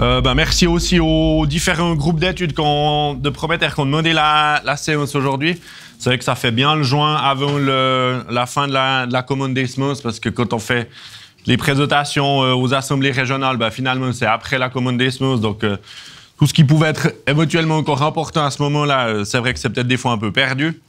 Euh, bah, merci aussi aux différents groupes d'études de prometteurs qui ont demandé la, séance aujourd'hui. C'est vrai que ça fait bien le joint avant la fin de la, commande des semences parce que quand on fait les présentations euh, aux assemblées régionales, bah, finalement c'est après la commande des semences. Donc euh, tout ce qui pouvait être éventuellement encore important à ce moment-là, c'est vrai que c'est peut-être des fois un peu perdu.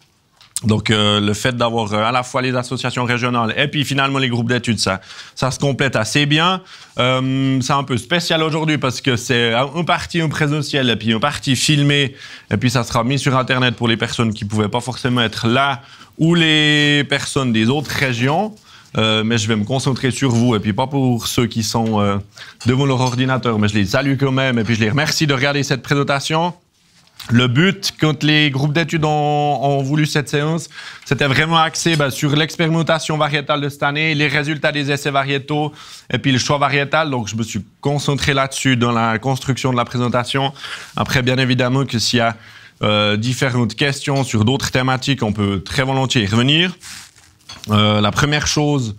Donc, euh, le fait d'avoir euh, à la fois les associations régionales et puis finalement les groupes d'études, ça, ça se complète assez bien. Euh, c'est un peu spécial aujourd'hui parce que c'est un parti en présentiel et puis un parti filmé. Et puis, ça sera mis sur Internet pour les personnes qui ne pouvaient pas forcément être là ou les personnes des autres régions. Euh, mais je vais me concentrer sur vous et puis pas pour ceux qui sont devant leur ordinateur, mais je les salue quand même et puis je les remercie de regarder cette présentation. Le but, quand les groupes d'études ont, voulu cette séance, c'était vraiment axé bah, sur l'expérimentation variétale de cette année, les résultats des essais variétaux et puis le choix variétal. Donc, je me suis concentré là-dessus dans la construction de la présentation. Après, bien évidemment, que s'il y a euh, différentes questions sur d'autres thématiques, on peut très volontiers y revenir. Euh, la première chose,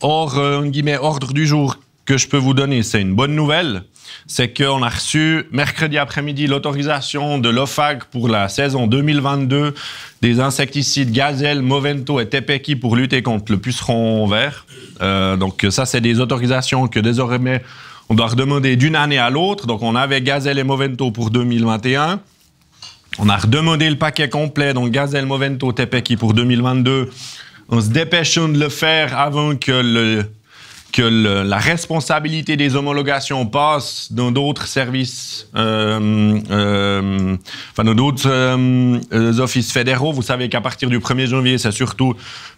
hors euh, guillemets, ordre du jour que je peux vous donner, c'est une bonne nouvelle c'est qu'on a reçu mercredi après-midi l'autorisation de l'OFAG pour la saison 2022 des insecticides Gazelle, Movento et Tepeki pour lutter contre le puceron vert. Euh, donc ça, c'est des autorisations que désormais on doit redemander d'une année à l'autre. Donc on avait Gazelle et Movento pour 2021. On a redemandé le paquet complet, donc Gazelle, Movento, Tepeki pour 2022 on se dépêche de le faire avant que le que la responsabilité des homologations passe dans d'autres services, euh, euh, enfin dans d'autres euh, offices fédéraux. Vous savez qu'à partir du 1er janvier, c'est surtout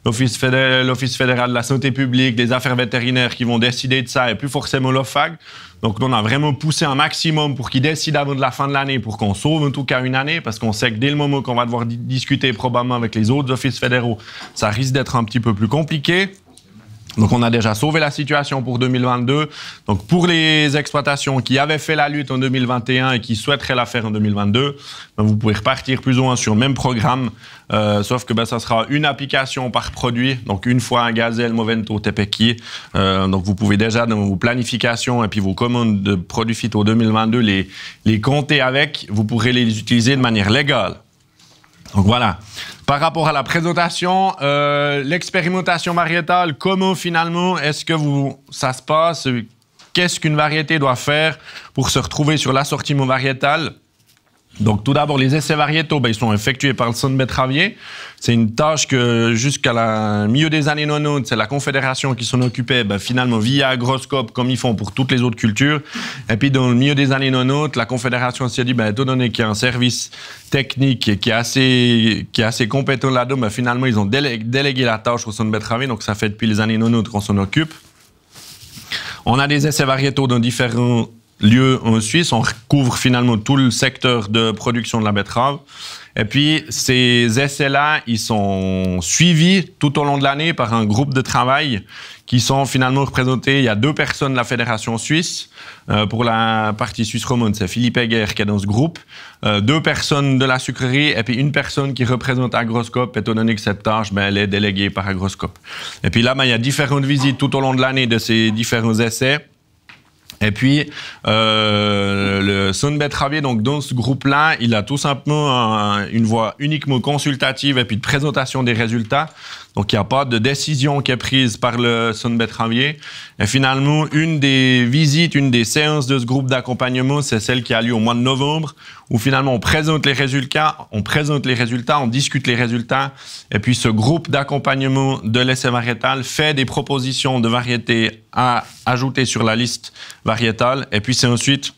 l'Office fédéral, fédéral, de la santé publique, des affaires vétérinaires qui vont décider de ça et plus forcément l'OFAG. Donc, on a vraiment poussé un maximum pour qu'ils décident avant de la fin de l'année, pour qu'on sauve en tout cas une année, parce qu'on sait que dès le moment qu'on va devoir discuter probablement avec les autres offices fédéraux, ça risque d'être un petit peu plus compliqué. Donc, on a déjà sauvé la situation pour 2022. Donc, pour les exploitations qui avaient fait la lutte en 2021 et qui souhaiteraient la faire en 2022, ben, vous pouvez repartir plus ou moins sur le même programme, euh, sauf que ben, ça sera une application par produit. Donc, une fois un Gazelle, Movento, Tepeki. Euh, donc, vous pouvez déjà, dans vos planifications et puis vos commandes de produits phyto 2022, les, les compter avec. Vous pourrez les utiliser de manière légale. Donc voilà. Par rapport à la présentation, euh, l'expérimentation variétale, comment finalement est-ce que vous, ça se passe Qu'est-ce qu'une variété doit faire pour se retrouver sur l'assortiment variétal donc, tout d'abord, les essais variétaux, ben, ils sont effectués par le de betteravier. C'est une tâche que, jusqu'à la milieu des années 90, c'est la Confédération qui s'en occupait, ben, finalement, via Agroscope, comme ils font pour toutes les autres cultures. Et puis, dans le milieu des années 90, la Confédération s'est dit, ben, étant donné qu'il y a un service technique qui est assez, qui est assez compétent là-dedans, ben, finalement, ils ont délégué, la tâche au de betteravier. Donc, ça fait depuis les années 90 qu'on s'en occupe. On a des essais variétaux dans différents lieu en Suisse. On recouvre finalement tout le secteur de production de la betterave. Et puis, ces essais-là, ils sont suivis tout au long de l'année par un groupe de travail qui sont finalement représentés. Il y a deux personnes de la Fédération suisse. Euh, pour la partie suisse romande, c'est Philippe Heger qui est dans ce groupe. Euh, deux personnes de la sucrerie et puis une personne qui représente Agroscope, étant donné que cette tâche, ben, elle est déléguée par Agroscope. Et puis là, ben, il y a différentes visites tout au long de l'année de ces différents essais. Et puis, euh, le Sunbet Ravier, donc dans ce groupe-là, il a tout simplement une voie uniquement consultative et puis de présentation des résultats. Donc, il n'y a pas de décision qui est prise par le Sunbet Ramier. Et finalement, une des visites, une des séances de ce groupe d'accompagnement, c'est celle qui a lieu au mois de novembre, où finalement, on présente les résultats, on présente les résultats, on discute les résultats. Et puis, ce groupe d'accompagnement de l'essai e variétal fait des propositions de variétés à ajouter sur la liste variétale. Et puis, c'est ensuite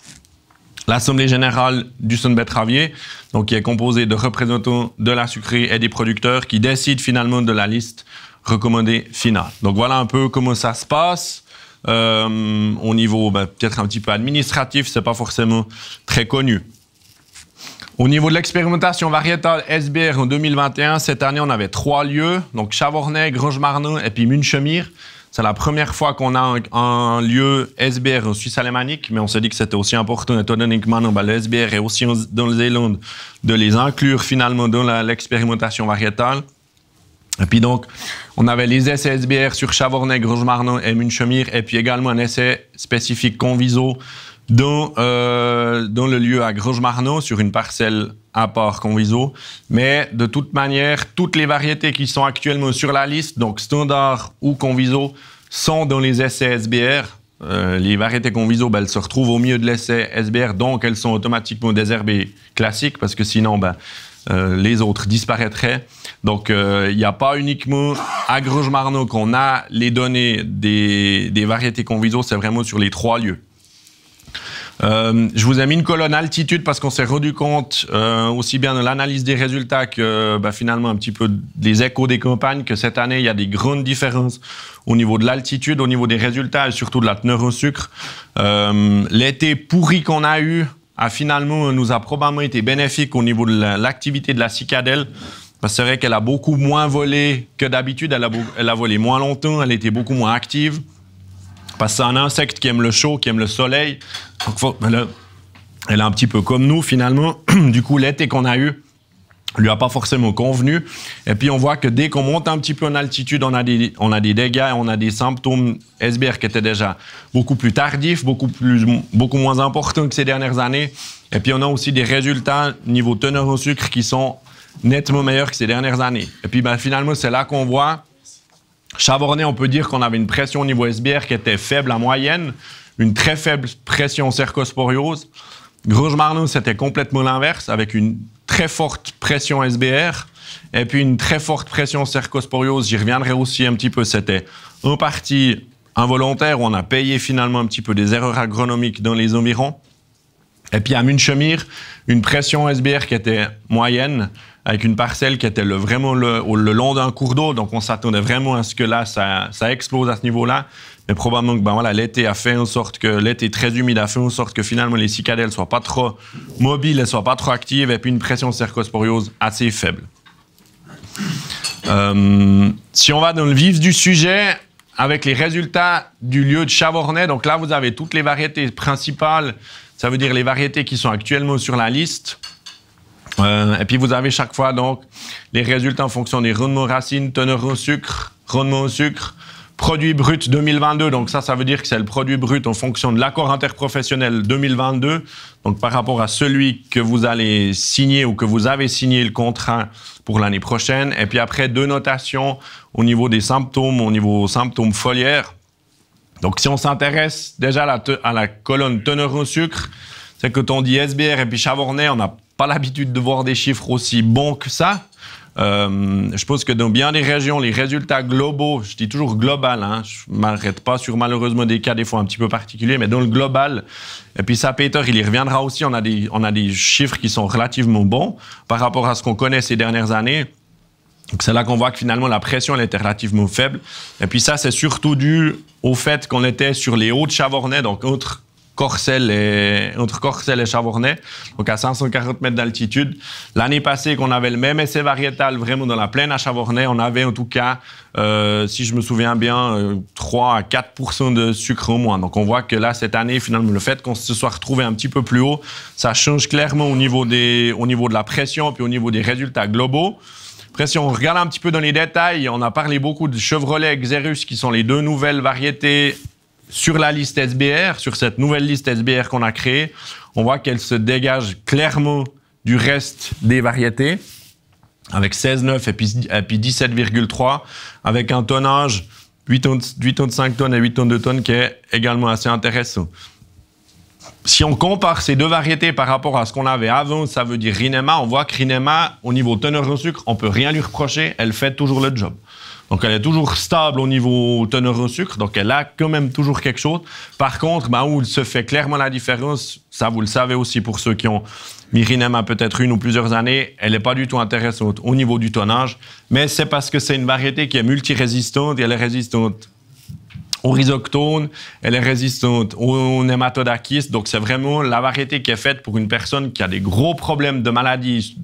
L'Assemblée générale du Ravier, donc qui est composée de représentants de la sucrerie et des producteurs, qui décident finalement de la liste recommandée finale. Donc voilà un peu comment ça se passe. Euh, au niveau ben, peut-être un petit peu administratif, c'est pas forcément très connu. Au niveau de l'expérimentation variétale SBR en 2021, cette année, on avait trois lieux, donc Chavornay, grange et puis Munchemire. C'est la première fois qu'on a un, lieu SBR en Suisse alémanique, mais on se dit que c'était aussi important, étant donné que maintenant le SBR est aussi dans le Zélande, de les inclure finalement dans l'expérimentation variétale. Et puis donc, on avait les essais SBR sur Chavornay, Grange-Marnon et Munchemire, et puis également un essai spécifique Conviso dans, euh, dans le lieu à Grange-Marnon, sur une parcelle à part Conviso. Mais de toute manière, toutes les variétés qui sont actuellement sur la liste, donc standard ou Conviso, sont dans les essais SBR. Euh, les variétés Conviso, ben, elles se retrouvent au milieu de l'essai SBR, donc elles sont automatiquement désherbées classiques, parce que sinon, ben, euh, les autres disparaîtraient. Donc, euh, il n'y a pas uniquement à gruge marnot qu'on a les données des, des variétés Conviso, c'est vraiment sur les trois lieux. Euh, je vous ai mis une colonne altitude parce qu'on s'est rendu compte euh, aussi bien de l'analyse des résultats que bah, finalement un petit peu des échos des campagnes que cette année il y a des grandes différences au niveau de l'altitude, au niveau des résultats et surtout de la teneur au sucre. Euh, l'été pourri qu'on a eu a finalement nous a probablement été bénéfique au niveau de l'activité de la cicadelle. Bah, c'est vrai qu'elle a beaucoup moins volé que d'habitude, elle a volé moins longtemps, elle était beaucoup moins active c'est un insecte qui aime le chaud, qui aime le soleil. Ben elle, est un petit peu comme nous, finalement. du coup, l'été qu'on a eu, lui a pas forcément convenu. Et puis on voit que dès qu'on monte un petit peu en altitude, on a des, on a des dégâts on a des symptômes SBR qui étaient déjà beaucoup plus tardifs, beaucoup, plus, beaucoup moins importants que ces dernières années. Et puis on a aussi des résultats niveau teneur au sucre qui sont nettement meilleurs que ces dernières années. Et puis ben, finalement, c'est là qu'on voit Chavornay, on peut dire qu'on avait une pression au niveau SBR qui était faible à moyenne, une très faible pression cercosporiose. grouge c'était complètement l'inverse, avec une très forte pression SBR et puis une très forte pression cercosporiose. J'y reviendrai aussi un petit peu. C'était en partie involontaire. On a payé finalement un petit peu des erreurs agronomiques dans les environs. Et puis à Munchemir, une pression SBR qui était moyenne, avec une parcelle qui était vraiment le, long d'un cours d'eau. Donc, on s'attendait vraiment à ce que là, ça, explose à ce niveau-là. Mais probablement que ben voilà, l'été a fait en sorte que l'été très humide a fait en sorte que finalement les cicadelles soient pas trop mobiles, elles soient pas trop actives et puis une pression cercosporiose assez faible. Euh, si on va dans le vif du sujet, avec les résultats du lieu de Chavornay, donc là vous avez toutes les variétés principales, ça veut dire les variétés qui sont actuellement sur la liste. Euh, et puis vous avez chaque fois donc les résultats en fonction des rendements racines, teneur en sucre, rendement en sucre, produit brut 2022. Donc ça, ça veut dire que c'est le produit brut en fonction de l'accord interprofessionnel 2022. Donc par rapport à celui que vous allez signer ou que vous avez signé le contrat pour l'année prochaine. Et puis après, deux notations au niveau des symptômes, au niveau symptômes foliaires. Donc si on s'intéresse déjà à la, à la colonne teneur en sucre, c'est que on dit SBR et puis Chavornay, on a pas l'habitude de voir des chiffres aussi bons que ça. Euh, je pense que dans bien des régions, les résultats globaux, je dis toujours global, hein, je ne m'arrête pas sur malheureusement des cas des fois un petit peu particuliers, mais dans le global, et puis ça, Peter, il y reviendra aussi, on a des, on a des chiffres qui sont relativement bons par rapport à ce qu'on connaît ces dernières années. C'est là qu'on voit que finalement la pression elle était relativement faible. Et puis ça, c'est surtout dû au fait qu'on était sur les hauts de Chavornay, donc autres Corcel et, entre Corcel et Chavornay, donc à 540 mètres d'altitude. L'année passée, qu'on avait le même essai variétal vraiment dans la plaine à Chavornay, on avait en tout cas, euh, si je me souviens bien, 3 euh, à 4 de sucre au moins. Donc on voit que là, cette année, finalement, le fait qu'on se soit retrouvé un petit peu plus haut, ça change clairement au niveau, des, au niveau de la pression puis au niveau des résultats globaux. Après, si on regarde un petit peu dans les détails, on a parlé beaucoup de Chevrolet et Xerus, qui sont les deux nouvelles variétés sur la liste SBR, sur cette nouvelle liste SBR qu'on a créée, on voit qu'elle se dégage clairement du reste des variétés, avec 16,9 et puis, 17,3, avec un tonnage 8 tonnes, 5 tonnes et 8 tonnes 2 tonnes qui est également assez intéressant. Si on compare ces deux variétés par rapport à ce qu'on avait avant, ça veut dire Rinema, on voit que Rinema, au niveau teneur en sucre, on peut rien lui reprocher, elle fait toujours le job. Donc, elle est toujours stable au niveau teneur en sucre. Donc, elle a quand même toujours quelque chose. Par contre, bah où il se fait clairement la différence, ça, vous le savez aussi pour ceux qui ont Mirinem peut-être une ou plusieurs années, elle n'est pas du tout intéressante au niveau du tonnage, mais c'est parce que c'est une variété qui est multirésistante et elle est résistante aux rhizoctones, elle est résistante. Aux nématodakis, donc c'est vraiment la variété qui est faite pour une personne qui a des gros problèmes de maladies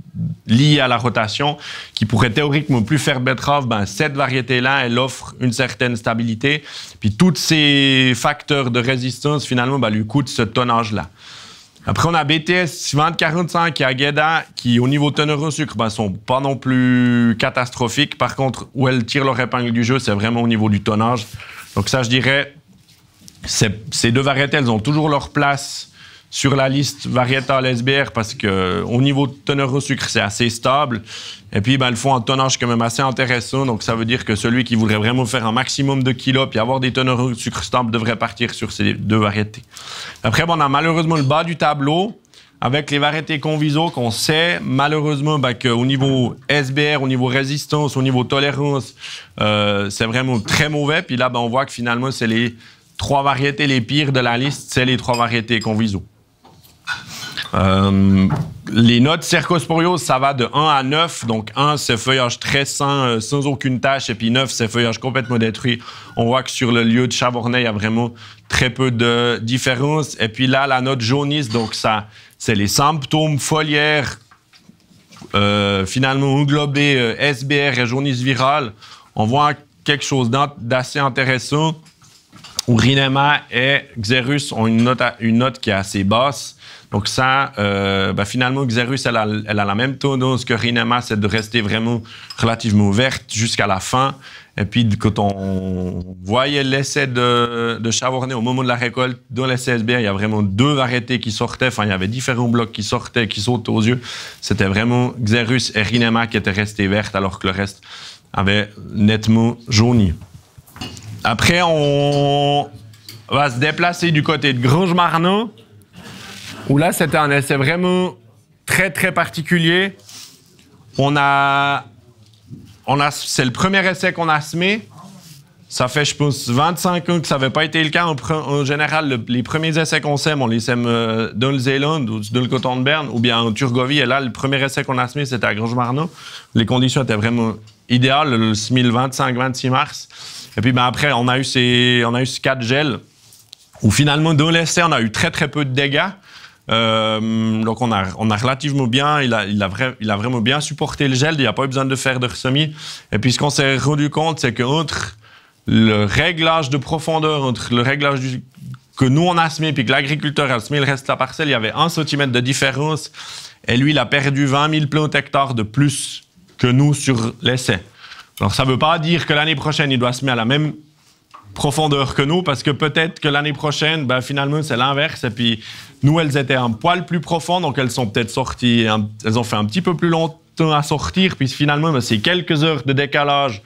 liées à la rotation, qui pourrait théoriquement plus faire betterave. Ben, cette variété-là, elle offre une certaine stabilité. Puis tous ces facteurs de résistance, finalement, ben, lui coûtent ce tonnage-là. Après, on a BTS 2045 et Agueda qui, au niveau teneur en sucre, ben, sont pas non plus catastrophiques. Par contre, où elles tirent leur épingle du jeu, c'est vraiment au niveau du tonnage. Donc ça, je dirais, ces deux variétés, elles ont toujours leur place sur la liste variétale SBR parce qu'au au niveau de teneur au sucre, c'est assez stable. Et puis, ben, le font un tonnage quand même assez intéressant. Donc, ça veut dire que celui qui voudrait vraiment faire un maximum de kilos puis avoir des teneurs au sucre stables devrait partir sur ces deux variétés. Après, on a malheureusement le bas du tableau avec les variétés conviso qu'on sait malheureusement bah, qu'au niveau SBR, au niveau résistance, au niveau tolérance, euh, c'est vraiment très mauvais. Puis là, bah, on voit que finalement, c'est les trois variétés les pires de la liste, c'est les trois variétés conviso. Euh, les notes cercosporiose, ça va de 1 à 9. Donc 1, c'est feuillage très sain, euh, sans aucune tâche. Et puis 9, c'est feuillage complètement détruit. On voit que sur le lieu de Chavornay, il y a vraiment très peu de différence. Et puis là, la note jaunisse, donc ça, c'est les symptômes foliaires euh, finalement englobés euh, SBR et jaunisse virale, on voit quelque chose d'assez intéressant où Rinema et Xerus ont une note, une note qui est assez basse. Donc ça, euh, ben finalement, Xerus, elle a, elle a, la même tendance que Rinema, c'est de rester vraiment relativement ouverte jusqu'à la fin. Et puis, quand on voyait l'essai de, de au moment de la récolte, dans l'essai SBR, il y a vraiment deux variétés qui sortaient. Enfin, il y avait différents blocs qui sortaient, qui sautent aux yeux. C'était vraiment Xerus et Rinema qui étaient restés vertes, alors que le reste avait nettement jauni. Après, on va se déplacer du côté de Grange-Marnot, où là, c'était un essai vraiment très, très particulier. On a on a, c'est le premier essai qu'on a semé. Ça fait, je pense, 25 ans que ça n'avait pas été le cas. En, général, les premiers essais qu'on sème, on les sème euh, dans le Zélande ou dans le Coton de Berne ou bien en Turgovie. Et là, le premier essai qu'on a semé, c'était à Grange Les conditions étaient vraiment idéales, le 25-26 mars. Et puis ben, après, on a eu ces, on a eu ces quatre gels où finalement, dans l'essai, on a eu très, très peu de dégâts. Euh, donc on a, on a relativement bien, il a, il, a vraiment bien supporté le gel, il n'y a pas eu besoin de faire de semis Et puis ce qu'on s'est rendu compte, c'est qu'entre le réglage de profondeur, entre le réglage que nous on a semé, puis que l'agriculteur a semé le reste de la parcelle, il y avait un centimètre de différence. Et lui, il a perdu 20 000 plantes hectares de plus que nous sur l'essai. Alors ça ne veut pas dire que l'année prochaine, il doit semer à la même profondeur que nous, parce que peut-être que l'année prochaine, ben, finalement, c'est l'inverse. Et puis, nous, elles étaient un poil plus profondes, donc elles sont peut-être sorties, elles ont fait un petit peu plus longtemps à sortir, puis finalement, ben, c'est quelques heures de décalage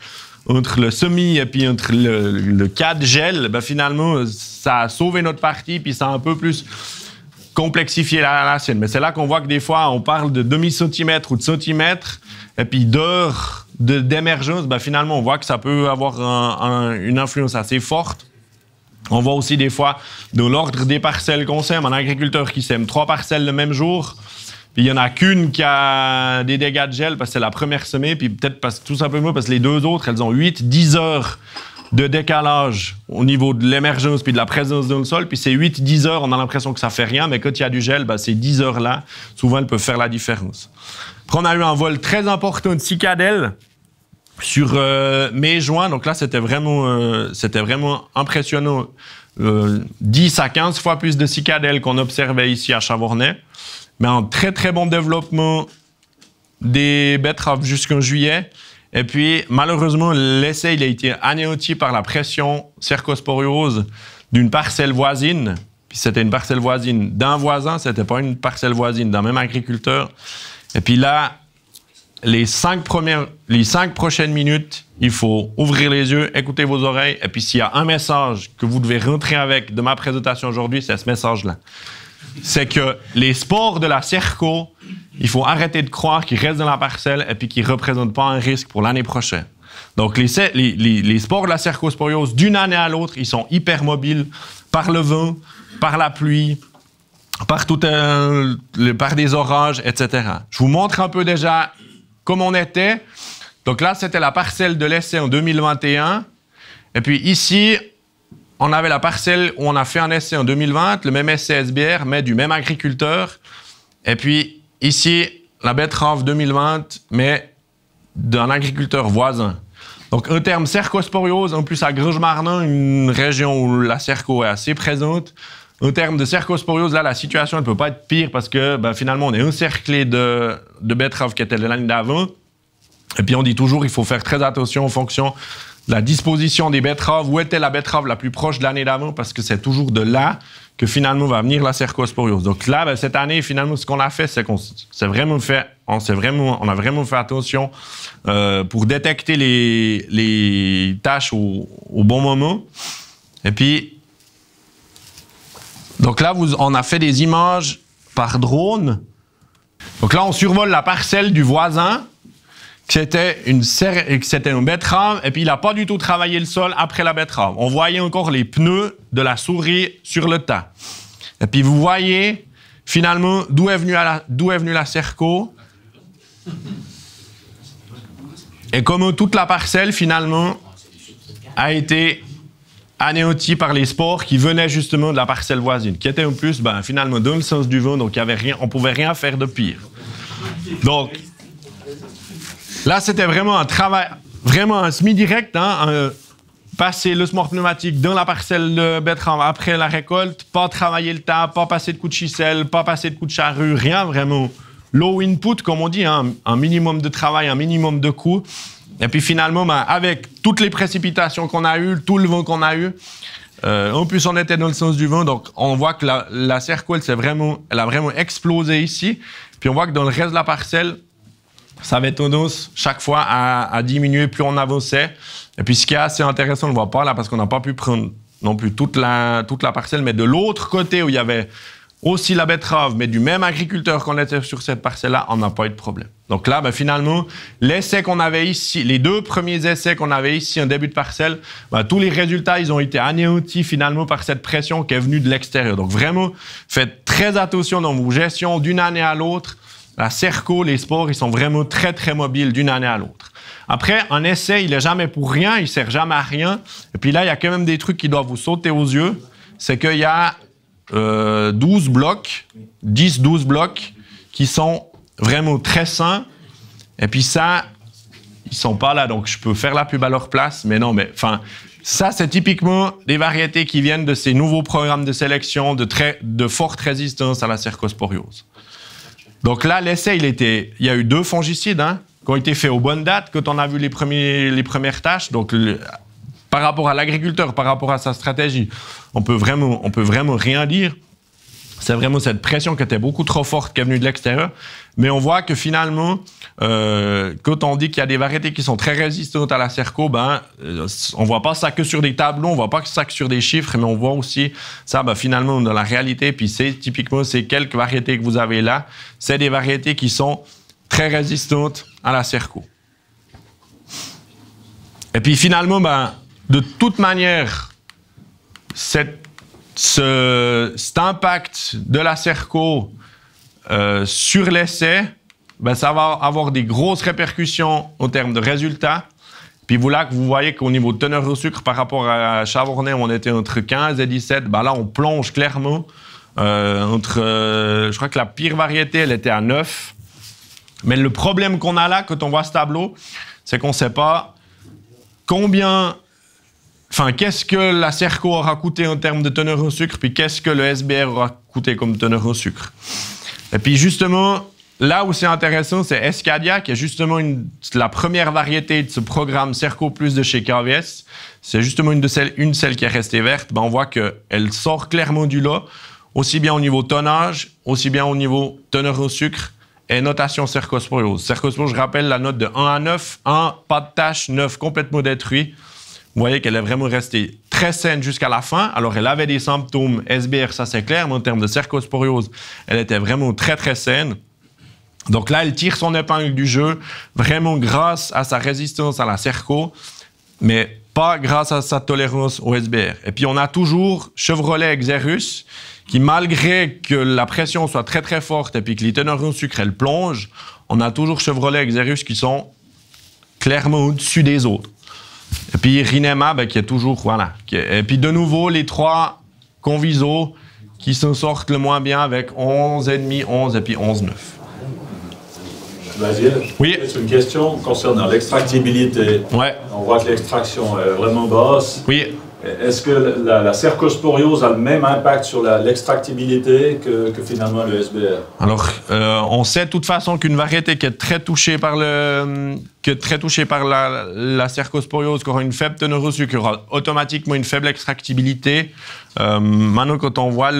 entre le semi et puis entre le, cas de gel, ben, finalement, ça a sauvé notre partie, puis ça a un peu plus complexifié la, la Mais c'est là qu'on voit que des fois, on parle de demi-centimètre ou de centimètre, et puis d'heures d'émergence, ben finalement, on voit que ça peut avoir une influence assez forte. On voit aussi des fois dans l'ordre des parcelles qu'on sème, un agriculteur qui sème trois parcelles le même jour, puis il n'y en a qu'une qui a des dégâts de gel parce que c'est la première semée, puis peut-être parce, tout simplement parce que les deux autres, elles ont 8, 10 heures de décalage au niveau de l'émergence puis de la présence dans le sol. Puis c'est 8, 10 heures, on a l'impression que ça fait rien, mais quand il y a du gel, ben ces 10 heures-là, souvent, elles peuvent faire la différence. Après, on a eu un vol très important de cicadelles. Sur euh, mai juin, donc là, c'était vraiment, euh, c'était vraiment impressionnant. 10 euh, à 15 fois plus de cicadelles qu'on observait ici à Chavornay. Mais un très, très bon développement des betteraves jusqu'en juillet. Et puis, malheureusement, l'essai il a été anéanti par la pression cercosporiose d'une parcelle voisine. Puis c'était une parcelle voisine d'un voisin, c'était pas une parcelle voisine d'un même agriculteur. Et puis là, les cinq premières, les cinq prochaines minutes, il faut ouvrir les yeux, écouter vos oreilles, et puis s'il y a un message que vous devez rentrer avec de ma présentation aujourd'hui, c'est ce message-là. C'est que les sports de la circo, il faut arrêter de croire qu'ils restent dans la parcelle et puis qu'ils ne représentent pas un risque pour l'année prochaine. Donc, les, les, sports de la cercosporiose, d'une année à l'autre, ils sont hyper mobiles par le vent, par la pluie, par, par des orages, etc. Je vous montre un peu déjà comme on était. Donc là, c'était la parcelle de l'essai en 2021. Et puis ici, on avait la parcelle où on a fait un essai en 2020, le même essai SBR, mais du même agriculteur. Et puis ici, la betterave 2020, mais d'un agriculteur voisin. Donc, un terme cercosporiose, en plus à Grangemarnan, une région où la cerco est assez présente, en termes de cercosporiose, là, la situation ne peut pas être pire parce que ben, finalement, on est encerclé de, de betteraves qui étaient l'année d'avant. Et puis, on dit toujours, il faut faire très attention en fonction de la disposition des betteraves. Où était la betterave la plus proche de l'année d'avant? Parce que c'est toujours de là que finalement va venir la cercosporiose. Donc là, ben, cette année, finalement, ce qu'on a fait, c'est qu'on s'est vraiment fait, on vraiment, on a vraiment fait attention euh, pour détecter les, tâches au, au, bon moment. Et puis, donc là, vous, on a fait des images par drone. Donc là, on survole la parcelle du voisin, qui était une, c'était une betterave, et puis il n'a pas du tout travaillé le sol après la betterave. On voyait encore les pneus de la souris sur le tas. Et puis vous voyez, finalement, d'où est venue la, d'où est la cerco. Et comme toute la parcelle, finalement, a été anéanti par les sports qui venaient justement de la parcelle voisine, qui était en plus, ben, finalement, dans le sens du vent, donc y avait rien, on pouvait rien faire de pire. Donc, là, c'était vraiment un travail, vraiment un semi-direct, hein, passer le smart pneumatique dans la parcelle de betterave après la récolte, pas travailler le tas, pas passer de coup de chiselle, pas passer de coup de charrue, rien vraiment. Low input, comme on dit, hein, un minimum de travail, un minimum de coût. Et puis finalement, ben, avec toutes les précipitations qu'on a eues, tout le vent qu'on a eu, euh, en plus on était dans le sens du vent, donc on voit que la, la vraiment, elle a vraiment explosé ici. Puis on voit que dans le reste de la parcelle, ça avait tendance chaque fois à, diminuer plus on avançait. Et puis ce qui est assez intéressant, on ne le voit pas là parce qu'on n'a pas pu prendre non plus toute la, toute la parcelle, mais de l'autre côté où il y avait aussi la betterave, mais du même agriculteur qu'on était sur cette parcelle-là, on n'a pas eu de problème. Donc là, ben, finalement, l'essai qu'on avait ici, les deux premiers essais qu'on avait ici en début de parcelle, ben, tous les résultats, ils ont été anéantis finalement par cette pression qui est venue de l'extérieur. Donc vraiment, faites très attention dans vos gestions d'une année à l'autre. La Cerco, les sports, ils sont vraiment très, très mobiles d'une année à l'autre. Après, un essai, il n'est jamais pour rien, il ne sert jamais à rien. Et puis là, il y a quand même des trucs qui doivent vous sauter aux yeux. C'est qu'il y a 12 euh, blocs, 10-12 blocs qui sont vraiment très sains. Et puis ça, ils sont pas là, donc je peux faire la pub à leur place, mais non, mais enfin, ça, c'est typiquement des variétés qui viennent de ces nouveaux programmes de sélection de, très, de forte résistance à la cercosporiose. Donc là, l'essai, il était, il y a eu deux fongicides hein, qui ont été faits aux bonnes dates quand on a vu les, premiers, les premières tâches. Donc par rapport à l'agriculteur, par rapport à sa stratégie, on peut vraiment, on peut vraiment rien dire. C'est vraiment cette pression qui était beaucoup trop forte qui est venue de l'extérieur. Mais on voit que finalement, euh, quand on dit qu'il y a des variétés qui sont très résistantes à la Serco, ben, euh, on voit pas ça que sur des tableaux, on voit pas que ça que sur des chiffres, mais on voit aussi ça ben, finalement dans la réalité. Puis c'est typiquement ces quelques variétés que vous avez là, c'est des variétés qui sont très résistantes à la Serco. Et puis finalement, ben, de toute manière, cette, cet impact de la cerco euh, sur l'essai, ben, ça va avoir des grosses répercussions en termes de résultats. Puis vous là, vous voyez qu'au niveau de teneur au sucre par rapport à Chavornay, on était entre 15 et 17. Bah ben, là, on plonge clairement. Euh, entre, euh, je crois que la pire variété, elle était à 9. Mais le problème qu'on a là, quand on voit ce tableau, c'est qu'on ne sait pas combien, enfin, qu'est-ce que la Cerco aura coûté en termes de teneur au sucre, puis qu'est-ce que le SBR aura coûté comme teneur au sucre. Et puis justement, là où c'est intéressant, c'est Escadia, qui est justement une, la première variété de ce programme Cerco Plus de chez KVS. C'est justement une, de celles, une celle qui est restée verte. Ben on voit qu'elle sort clairement du lot, aussi bien au niveau tonnage, aussi bien au niveau teneur au sucre et notation Sercosporos. Sercosporos, je rappelle la note de 1 à 9. 1, pas de tâche, 9, complètement détruit. Vous voyez qu'elle est vraiment restée très saine jusqu'à la fin. Alors, elle avait des symptômes SBR, ça c'est clair, mais en termes de cercosporiose, elle était vraiment très très saine. Donc là, elle tire son épingle du jeu, vraiment grâce à sa résistance à la cerco, mais pas grâce à sa tolérance au SBR. Et puis on a toujours Chevrolet Exerus qui, malgré que la pression soit très très forte et puis que les teneurs en sucre elles plongent, on a toujours Chevrolet Exerus qui sont clairement au-dessus des autres. Et puis Rinema, ben, qui est toujours. Voilà. Et puis de nouveau, les trois convisos qui s'en sortent le moins bien avec 11,5, 11 et puis 11,9. vas oui. c'est une question concernant l'extractibilité. Ouais. On voit que l'extraction est vraiment basse. Oui. Est-ce que la, la, cercosporiose a le même impact sur l'extractibilité que, finalement le SBR Alors, euh, on sait de toute façon qu'une variété qui est très touchée par, le, est très touchée par la, la cercosporiose, qui aura une faible teneur au sucre, aura automatiquement une faible extractibilité. Euh, maintenant, quand on voit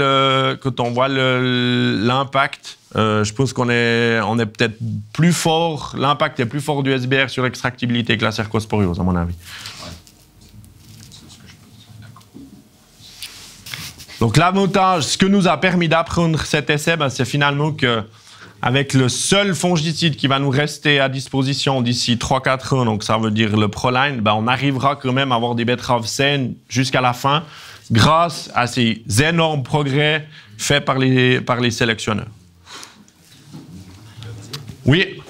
l'impact, euh, je pense qu'on est, on est peut-être plus fort, l'impact est plus fort du SBR sur l'extractibilité que la cercosporiose, à mon avis. Donc l'avantage, ce que nous a permis d'apprendre cet essai, ben, c'est finalement que avec le seul fongicide qui va nous rester à disposition d'ici 3-4 ans, donc ça veut dire le Proline, ben on arrivera quand même à avoir des betteraves saines jusqu'à la fin grâce à ces énormes progrès faits par les, par les sélectionneurs. Oui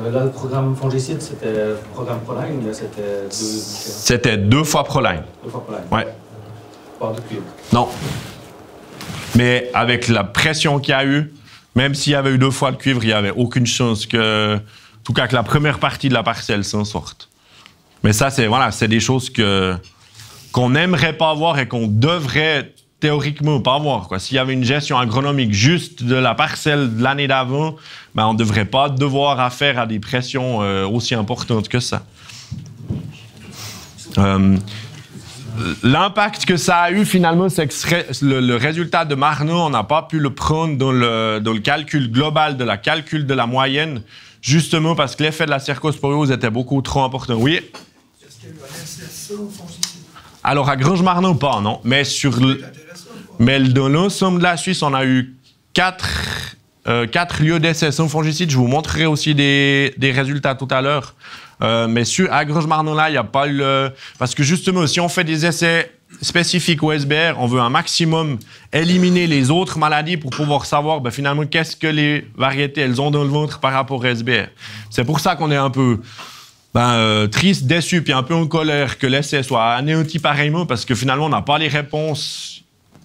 euh, le programme fongicide, c'était le programme Proline, c'était deux... C'était deux fois Proline. Deux fois Proline. Ouais. Pas Non. Mais avec la pression qu'il y a eu, même s'il y avait eu deux fois le cuivre, il n'y avait aucune chance que, en tout cas, que la première partie de la parcelle s'en sorte. Mais ça, c'est voilà, c'est des choses que qu'on n'aimerait pas voir et qu'on devrait théoriquement pas voir. S'il y avait une gestion agronomique juste de la parcelle de l'année d'avant, ben, on ne devrait pas devoir affaire à des pressions euh, aussi importantes que ça. Euh, L'impact que ça a eu finalement, c'est que le, résultat de Marno, on n'a pas pu le prendre dans le, dans le, calcul global de la calcul de la moyenne, justement parce que l'effet de la circosporose était beaucoup trop important. Oui. Alors à Grange Marno pas non, mais sur mais dans l'ensemble de la Suisse, on a eu quatre euh, quatre lieux d'essai fongicide. Je vous montrerai aussi des, résultats tout à l'heure. Euh, mais sur, à là il n'y a pas le... Parce que justement, si on fait des essais spécifiques au SBR, on veut un maximum éliminer les autres maladies pour pouvoir savoir ben, finalement qu'est-ce que les variétés elles ont dans le ventre par rapport au SBR. C'est pour ça qu'on est un peu... Ben, euh, triste, déçu, puis un peu en colère que l'essai soit anéanti pareillement parce que finalement on n'a pas les réponses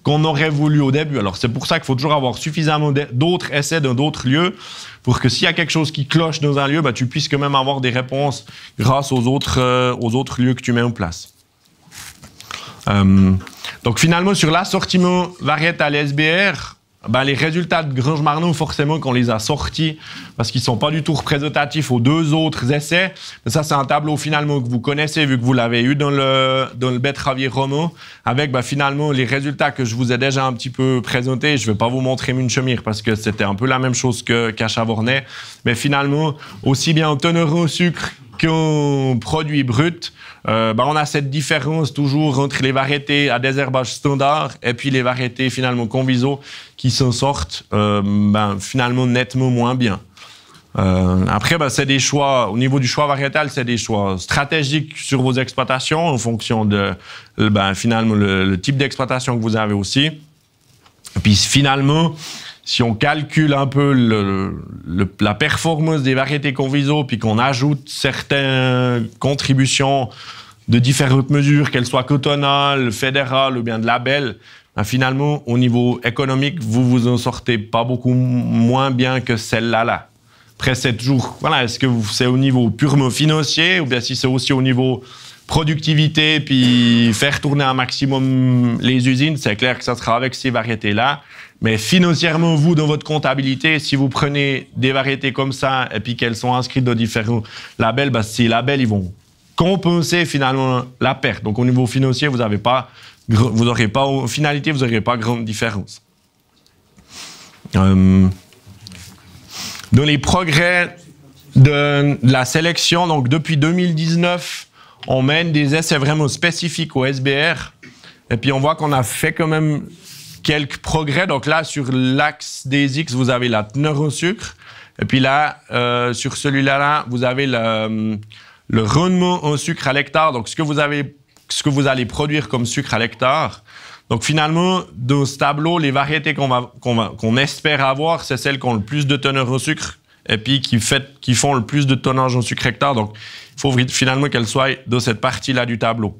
qu'on aurait voulu au début. Alors c'est pour ça qu'il faut toujours avoir suffisamment d'autres essais dans d'autres lieux pour que s'il y a quelque chose qui cloche dans un lieu, bah, tu puisses quand même avoir des réponses grâce aux autres, euh, aux autres lieux que tu mets en place. Euh, donc finalement, sur l'assortiment à SBR, ben, les résultats de Grange marnot forcément qu'on les a sortis parce qu'ils ne sont pas du tout représentatifs aux deux autres essais. ça, c'est un tableau finalement que vous connaissez vu que vous l'avez eu dans le, dans le Xavier romo avec ben, finalement les résultats que je vous ai déjà un petit peu présentés. Je ne vais pas vous montrer chemire, parce que c'était un peu la même chose qu'à qu Mais finalement, aussi bien au teneur au sucre qu'un produit brut. Euh, bah, on a cette différence toujours entre les variétés à désherbage standard et puis les variétés finalement conviso qui s'en sortent euh, ben, finalement nettement moins bien. Euh, après, ben, c'est des choix, au niveau du choix variétal, c'est des choix stratégiques sur vos exploitations en fonction de ben, finalement le, le type d'exploitation que vous avez aussi. Puis finalement, si on calcule un peu la performance des variétés conviso, puis qu'on ajoute certaines contributions de différentes mesures, qu'elles soient cotonales, fédérales ou bien de labels, ben, finalement, au niveau économique, vous vous en sortez pas beaucoup moins bien que celle-là. Là. Après, sept jours. voilà, est-ce que c'est au niveau purement financier ou bien si c'est aussi au niveau productivité, puis faire tourner un maximum les usines, c'est clair que ça sera avec ces variétés-là. Mais financièrement, vous, dans votre comptabilité, si vous prenez des variétés comme ça et puis qu'elles sont inscrites dans différents labels, bah, ces labels, ils vont compenser finalement la perte. Donc au niveau financier, vous n'aurez pas, vous aurez pas, en finalité, vous n'aurez pas grande différence. Euh, dans les progrès de la sélection, donc depuis 2019, on mène des essais vraiment spécifiques au SBR. Et puis on voit qu'on a fait quand même quelques progrès. Donc là, sur l'axe des X, vous avez la teneur au sucre. Et puis là, euh, sur celui-là, là, vous avez le, rendement au sucre à l'hectare. Donc ce que, vous avez, ce que vous allez produire comme sucre à l'hectare. Donc finalement, dans ce tableau, les variétés qu'on qu'on espère avoir, c'est celles qui ont le plus de teneur au sucre et puis qui, fait, qui font le plus de tonnage en sucre hectare. Donc il faut finalement qu'elles soient dans cette partie-là du tableau.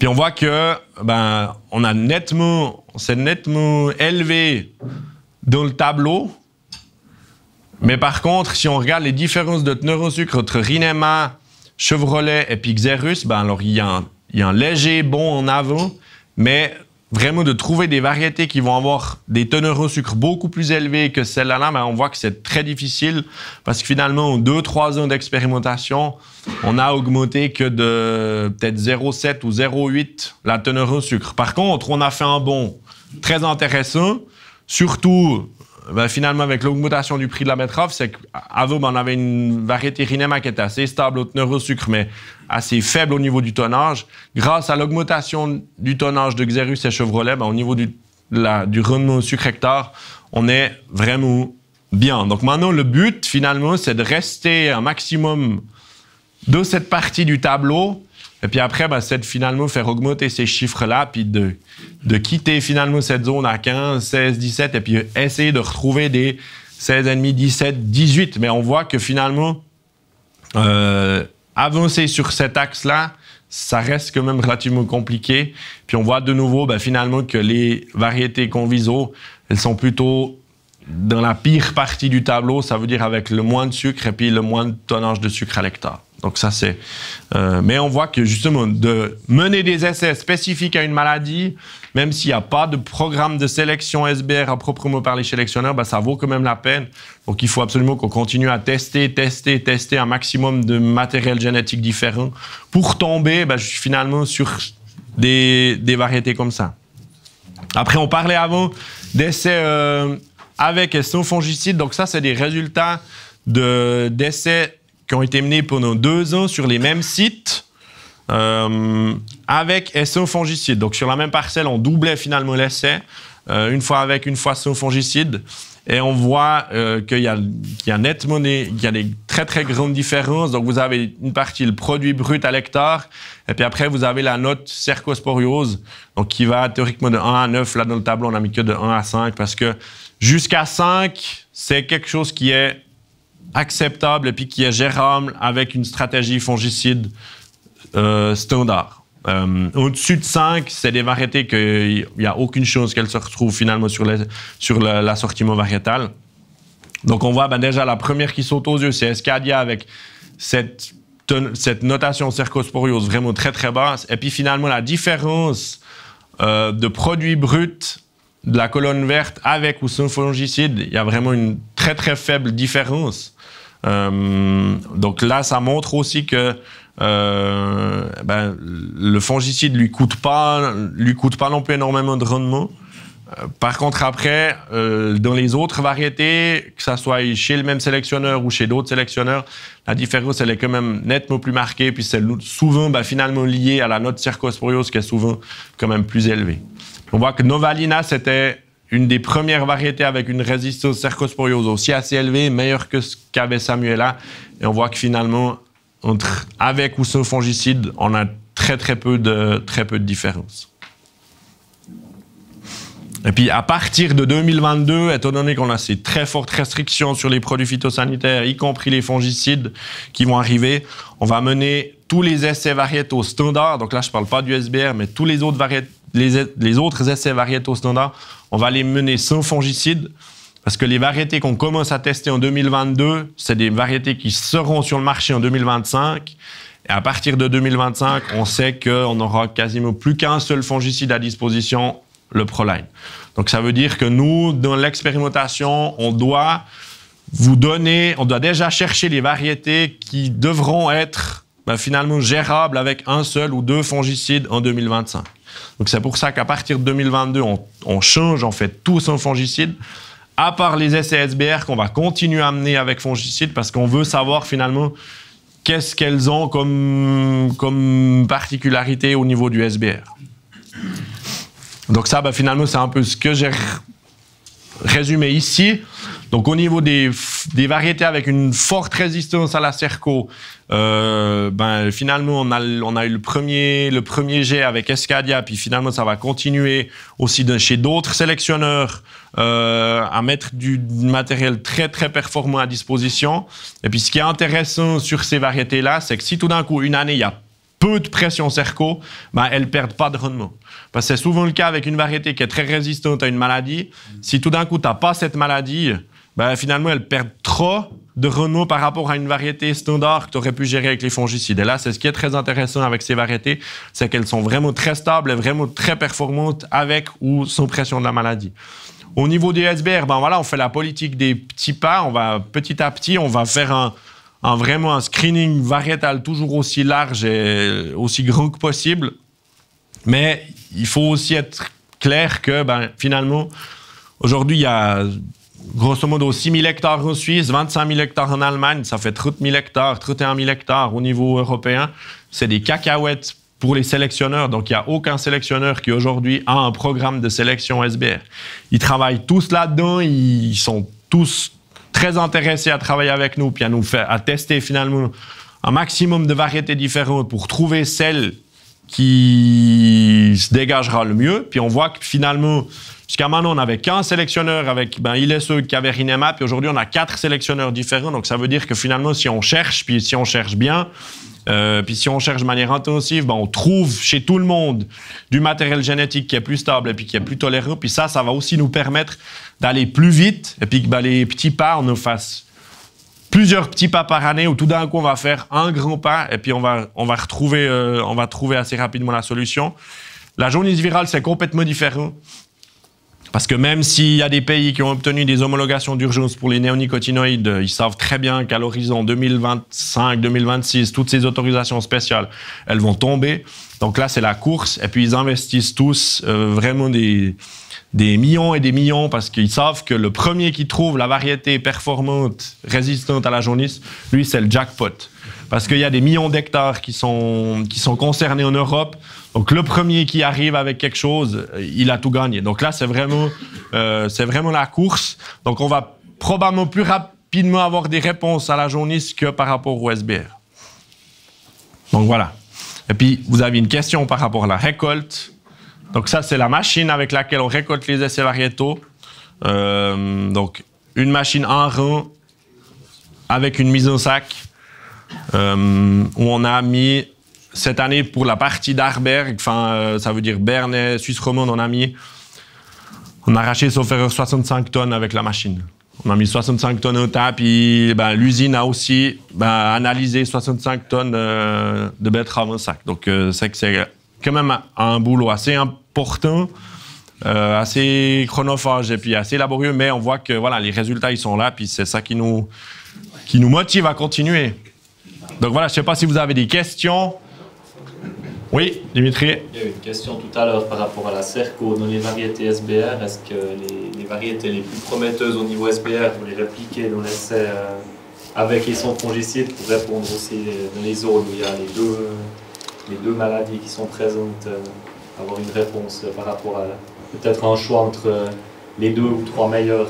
Puis on voit que ben on a nettement, c'est nettement élevé dans le tableau. Mais par contre, si on regarde les différences de teneur en sucre entre Rinema, Chevrolet et Pixerus, ben, il y, y léger bond en avant, mais vraiment de trouver des variétés qui vont avoir des teneurs en sucre beaucoup plus élevées que celle là mais on voit que c'est très difficile parce que finalement, en 2-3 ans d'expérimentation, on a augmenté que de peut-être 0,7 ou 0,8 la teneur en sucre. Par contre, on a fait un bond très intéressant, surtout ben, finalement, avec l'augmentation du prix de la betterave, c'est qu'avant, ben, on avait une variété Rinema qui était assez stable au teneur au sucre, mais assez faible au niveau du tonnage. Grâce à l'augmentation du tonnage de Xerus et Chevrolet, ben, au niveau du, la, rendement au sucre hectare, on est vraiment bien. Donc maintenant, le but, finalement, c'est de rester un maximum de cette partie du tableau et puis après, ben, c'est finalement faire augmenter ces chiffres-là, puis de, de quitter finalement cette zone à 15, 16, 17, et puis essayer de retrouver des 16,5, 17, 18. Mais on voit que finalement, euh, avancer sur cet axe-là, ça reste quand même relativement compliqué. Puis on voit de nouveau ben, finalement que les variétés qu'on vise elles sont plutôt dans la pire partie du tableau, ça veut dire avec le moins de sucre et puis le moins de tonnage de sucre à l'hectare. Donc ça c'est. Euh, mais on voit que justement de mener des essais spécifiques à une maladie, même s'il n'y a pas de programme de sélection SBR à proprement parler chez l'électionneur, bah, ça vaut quand même la peine. Donc il faut absolument qu'on continue à tester, tester, tester un maximum de matériel génétique différent pour tomber bah, finalement sur des, des, variétés comme ça. Après on parlait avant d'essais euh, avec et sans fongicides. Donc ça c'est des résultats de d'essais qui ont été menées pendant deux ans sur les mêmes sites. Euh, avec sans fongicide. Donc sur la même parcelle, on doublait finalement l'essai, euh, une fois avec, une fois sans fongicide. Et on voit euh, qu'il y, qu y, a nettement des, il y a des très très grandes différences. Donc vous avez une partie, le produit brut à l'hectare, et puis après vous avez la note cercosporiose, donc qui va théoriquement de 1 à 9. Là dans le tableau, on n'a mis que de 1 à 5, parce que jusqu'à 5, c'est quelque chose qui est acceptable puis qui est gérable avec une stratégie fongicide euh, standard. Euh, au-dessus de 5, c'est des variétés qu'il n'y a aucune chose qu'elles se retrouvent finalement sur, sur l'assortiment variétal. Donc on voit ben, déjà la première qui saute aux yeux, c'est Escadia avec cette, cette notation cercosporiose vraiment très très basse. Et puis finalement la différence euh, de produit brut de la colonne verte avec ou sans fongicide, il y a vraiment une très très faible différence. Euh, donc là, ça montre aussi que euh, ben, le fongicide lui coûte pas lui coûte pas non plus énormément de rendement. Euh, par contre, après, dans les autres variétés, que ça soit chez le même sélectionneur ou chez d'autres sélectionneurs, la différence, elle est quand même nettement plus marquée, puis c'est souvent ben, finalement lié à la note Cercosporios qui est souvent quand même plus élevée. On voit que Novalina, c'était une des premières variétés avec une résistance cercosporiose aussi assez élevée, meilleure que ce qu'avait Samuela. Et on voit que finalement, avec ou sans fongicide, on a très très peu de, très peu de différence. Et puis à partir de 2022, étant donné qu'on a ces très fortes restrictions sur les produits phytosanitaires, y compris les fongicides qui vont arriver, on va mener tous les essais variétaux standards, donc là je ne parle pas du SBR, mais tous les autres variétés les, autres essais variétaux standards, on va les mener sans fongicide. Parce que les variétés qu'on commence à tester en 2022, c'est des variétés qui seront sur le marché en 2025. Et à partir de 2025, on sait qu'on n'aura quasiment plus qu'un seul fongicide à disposition, le Proline. Donc ça veut dire que nous, dans l'expérimentation, on doit vous donner, on doit déjà chercher les variétés qui devront être ben, finalement gérables avec un seul ou deux fongicides en 2025. Donc c'est pour ça qu'à partir de 2022, on, change en fait tous un fongicide, à part les essais SBR qu'on va continuer à amener avec fongicide parce qu'on veut savoir finalement qu'est-ce qu'elles ont comme, comme particularité au niveau du SBR. Donc ça, bah, finalement, c'est un peu ce que j'ai résumé ici. Donc au niveau des, des, variétés avec une forte résistance à la cerco, euh, ben, finalement, on a, eu le premier, le premier jet avec Escadia, puis finalement, ça va continuer aussi de, chez d'autres sélectionneurs euh, à mettre du matériel très, très performant à disposition. Et puis, ce qui est intéressant sur ces variétés-là, c'est que si tout d'un coup, une année, il y a peu de pression cerco, ben, elles ne perdent pas de rendement. Parce que c'est souvent le cas avec une variété qui est très résistante à une maladie. Si tout d'un coup, tu n'as pas cette maladie, ben, finalement, elles perdent trop de Renault par rapport à une variété standard que tu aurais pu gérer avec les fongicides. Et là, c'est ce qui est très intéressant avec ces variétés, c'est qu'elles sont vraiment très stables et vraiment très performantes avec ou sans pression de la maladie. Au niveau des SBR, ben voilà, on fait la politique des petits pas, on va petit à petit, on va faire un, vraiment un screening variétal toujours aussi large et aussi grand que possible. Mais il faut aussi être clair que ben, finalement, aujourd'hui, il y a grosso modo 6 000 hectares en Suisse, 25 000 hectares en Allemagne, ça fait 30 000 hectares, 31 000 hectares au niveau européen. C'est des cacahuètes pour les sélectionneurs. Donc, il n'y a aucun sélectionneur qui aujourd'hui a un programme de sélection SBR. Ils travaillent tous là-dedans, ils sont tous très intéressés à travailler avec nous, puis à nous faire, à tester finalement un maximum de variétés différentes pour trouver celle qui se dégagera le mieux. Puis on voit que finalement, Jusqu'à maintenant, on avait qu'un sélectionneur avec ben, il est ceux qui avaient Rinema, puis aujourd'hui, on a quatre sélectionneurs différents. Donc, ça veut dire que finalement, si on cherche, puis si on cherche bien, euh, puis si on cherche de manière intensive, ben, on trouve chez tout le monde du matériel génétique qui est plus stable et puis qui est plus tolérant. Puis ça, ça va aussi nous permettre d'aller plus vite et puis que ben, les petits pas, on nous fasse plusieurs petits pas par année où tout d'un coup, on va faire un grand pas et puis on va, on va, retrouver, euh, on va trouver assez rapidement la solution. La jaunisse virale, c'est complètement différent. Parce que même s'il y a des pays qui ont obtenu des homologations d'urgence pour les néonicotinoïdes, euh, ils savent très bien qu'à l'horizon 2025-2026, toutes ces autorisations spéciales, elles vont tomber. Donc là, c'est la course. Et puis, ils investissent tous euh, vraiment des, des millions et des millions parce qu'ils savent que le premier qui trouve la variété performante, résistante à la jaunisse, lui, c'est le jackpot parce qu'il y a des millions d'hectares qui sont, qui sont concernés en Europe. Donc le premier qui arrive avec quelque chose, il a tout gagné. Donc là, c'est vraiment, euh, c'est vraiment la course. Donc on va probablement plus rapidement avoir des réponses à la journée que par rapport au SBR. Donc voilà. Et puis, vous avez une question par rapport à la récolte. Donc ça, c'est la machine avec laquelle on récolte les essais variétaux. Euh, donc, une machine en rang avec une mise en sac où euh, on a mis cette année pour la partie d'Arberg, enfin euh, ça veut dire Bernay, Suisse romande, on a mis, on a arraché sauf erreur 65 tonnes avec la machine. On a mis 65 tonnes au tas, ben, bah, l'usine a aussi bah, analysé 65 tonnes euh, de de à en sac. Donc c'est quand même un boulot assez important. assez chronophage et puis assez laborieux, mais on voit que voilà, les résultats ils sont là, puis c'est ça qui nous, qui nous motive à continuer. Donc voilà, je ne sais pas si vous avez des questions. Oui, Dimitri. Il y a une question tout à l'heure par rapport à la cerco. Dans les variétés SBR, est-ce que les, variétés les plus prometteuses au niveau SBR, vous les répliquez dans l'essai euh, avec les sans fongicides pour répondre aussi euh, dans les zones où il y a les deux, maladies qui sont présentes, euh, avoir une réponse par rapport à peut-être un choix entre les deux ou trois meilleurs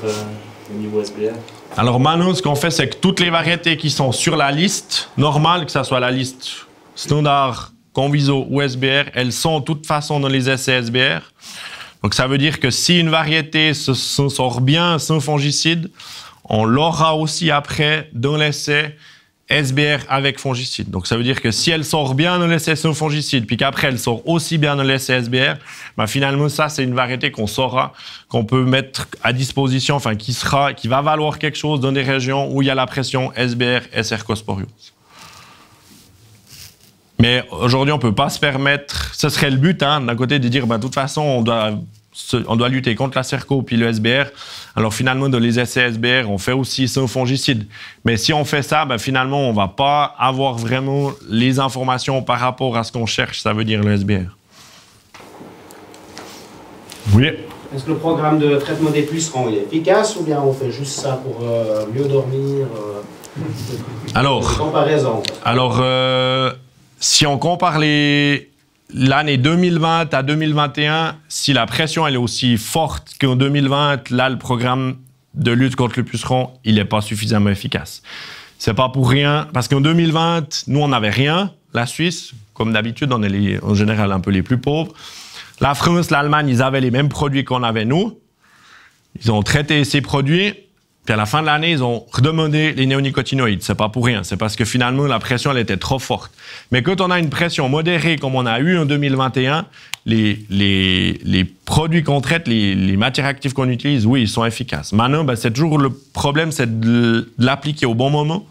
au niveau SBR alors, maintenant, ce qu'on fait, c'est que toutes les variétés qui sont sur la liste, normale que ça soit la liste standard, conviso ou SBR, elles sont de toute façon dans les essais SBR. Donc, ça veut dire que si une variété s'en sort bien sans fongicide, on l'aura aussi après dans l'essai SBR avec fongicide. Donc ça veut dire que si elle sort bien de les son fongicide, puis qu'après elle sort aussi bien de les SBR, bah, finalement ça c'est une variété qu'on saura, qu'on peut mettre à disposition, enfin qui sera, qui va valoir quelque chose dans des régions où il y a la pression SBR, SR Cosporius. Mais aujourd'hui on peut pas se permettre, ce serait le but hein, d'un côté de dire bah, de toute façon on doit on doit lutter contre la CERCO puis le SBR. Alors finalement, dans les essais SBR, on fait aussi ça fongicide. fongicides. Mais si on fait ça, ben, finalement, on va pas avoir vraiment les informations par rapport à ce qu'on cherche, ça veut dire le SBR. Oui. Est-ce que le programme de traitement des puces rend efficace ou bien on fait juste ça pour euh, mieux dormir euh? Alors, comparaison. alors euh, si on compare les, l'année 2020 à 2021, si la pression elle est aussi forte qu'en 2020, là, le programme de lutte contre le puceron, il n'est pas suffisamment efficace. C'est pas pour rien, parce qu'en 2020, nous, on n'avait rien. La Suisse, comme d'habitude, on est en général un peu les plus pauvres. La France, l'Allemagne, ils avaient les mêmes produits qu'on avait nous. Ils ont traité ces produits puis à la fin de l'année, ils ont redemandé les néonicotinoïdes. C'est pas pour rien. C'est parce que finalement, la pression, elle était trop forte. Mais quand on a une pression modérée comme on a eu en 2021, les, les, produits qu'on traite, les, matières actives qu'on utilise, oui, ils sont efficaces. Maintenant, ben, c'est toujours le problème, c'est de l'appliquer au bon moment.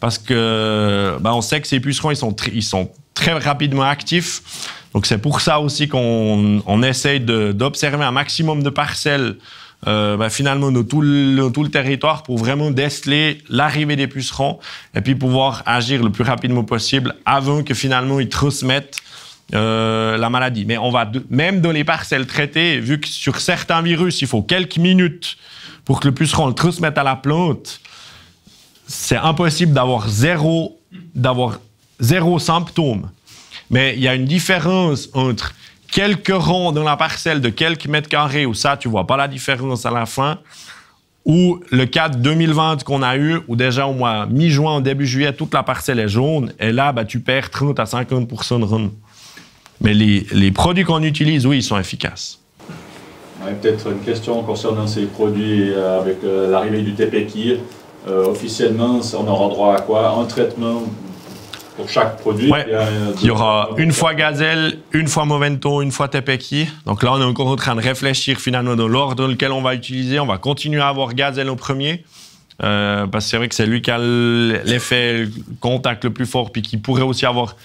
Parce que ben, on sait que ces pucerons, ils sont, ils sont très rapidement actifs. Donc c'est pour ça aussi qu'on essaye d'observer un maximum de parcelles euh, ben, finalement dans tout, le, territoire pour vraiment déceler l'arrivée des pucerons et puis pouvoir agir le plus rapidement possible avant que finalement ils transmettent euh, la maladie. Mais on va même dans les parcelles traitées, vu que sur certains virus, il faut quelques minutes pour que le puceron le transmette à la plante, c'est impossible d'avoir zéro, d'avoir zéro symptôme. Mais il y a une différence entre quelques ronds dans la parcelle de quelques mètres carrés où ça, tu vois pas la différence à la fin, ou le cas 2020 qu'on a eu, où déjà au mois mi-juin, début juillet, toute la parcelle est jaune, et là, bah, tu perds 30 à 50 de ronds Mais les, les produits qu'on utilise, oui, ils sont efficaces. Peut-être une question concernant ces produits euh, avec euh, l'arrivée du TPKIR. qui euh, officiellement, on aura droit à quoi Un traitement pour chaque produit. Il, y aura une fois Gazelle, une fois Movento, une fois Tepeki. Donc là, on est encore en train de réfléchir finalement dans l'ordre dans lequel on va utiliser. On va continuer à avoir Gazelle au premier. Euh, parce que c'est vrai que c'est lui qui a l'effet, contact le plus fort, puis qui pourrait aussi avoir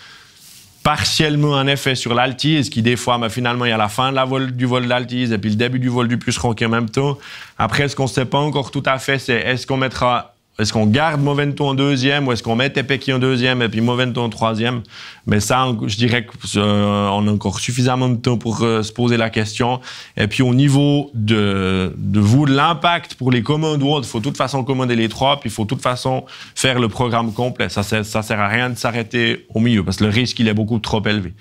partiellement un effet sur l'altise, qui des fois, mais finalement, il y a la fin du la vol, du vol et puis le début du vol du plus qui en même temps. Après, ce qu'on ne sait pas encore tout à fait, c'est est-ce qu'on mettra est-ce qu'on garde Movento en deuxième ou est-ce qu'on met Tepeki en deuxième et puis Movento en troisième? Mais ça, je dirais qu'on euh, a encore suffisamment de temps pour euh, se poser la question. Et puis au niveau de, de vous, de l'impact pour les commandes, il faut de toute façon commander les trois, puis il faut de toute façon faire le programme complet. Ça, ça sert à rien de s'arrêter au milieu parce que le risque, il est beaucoup trop élevé.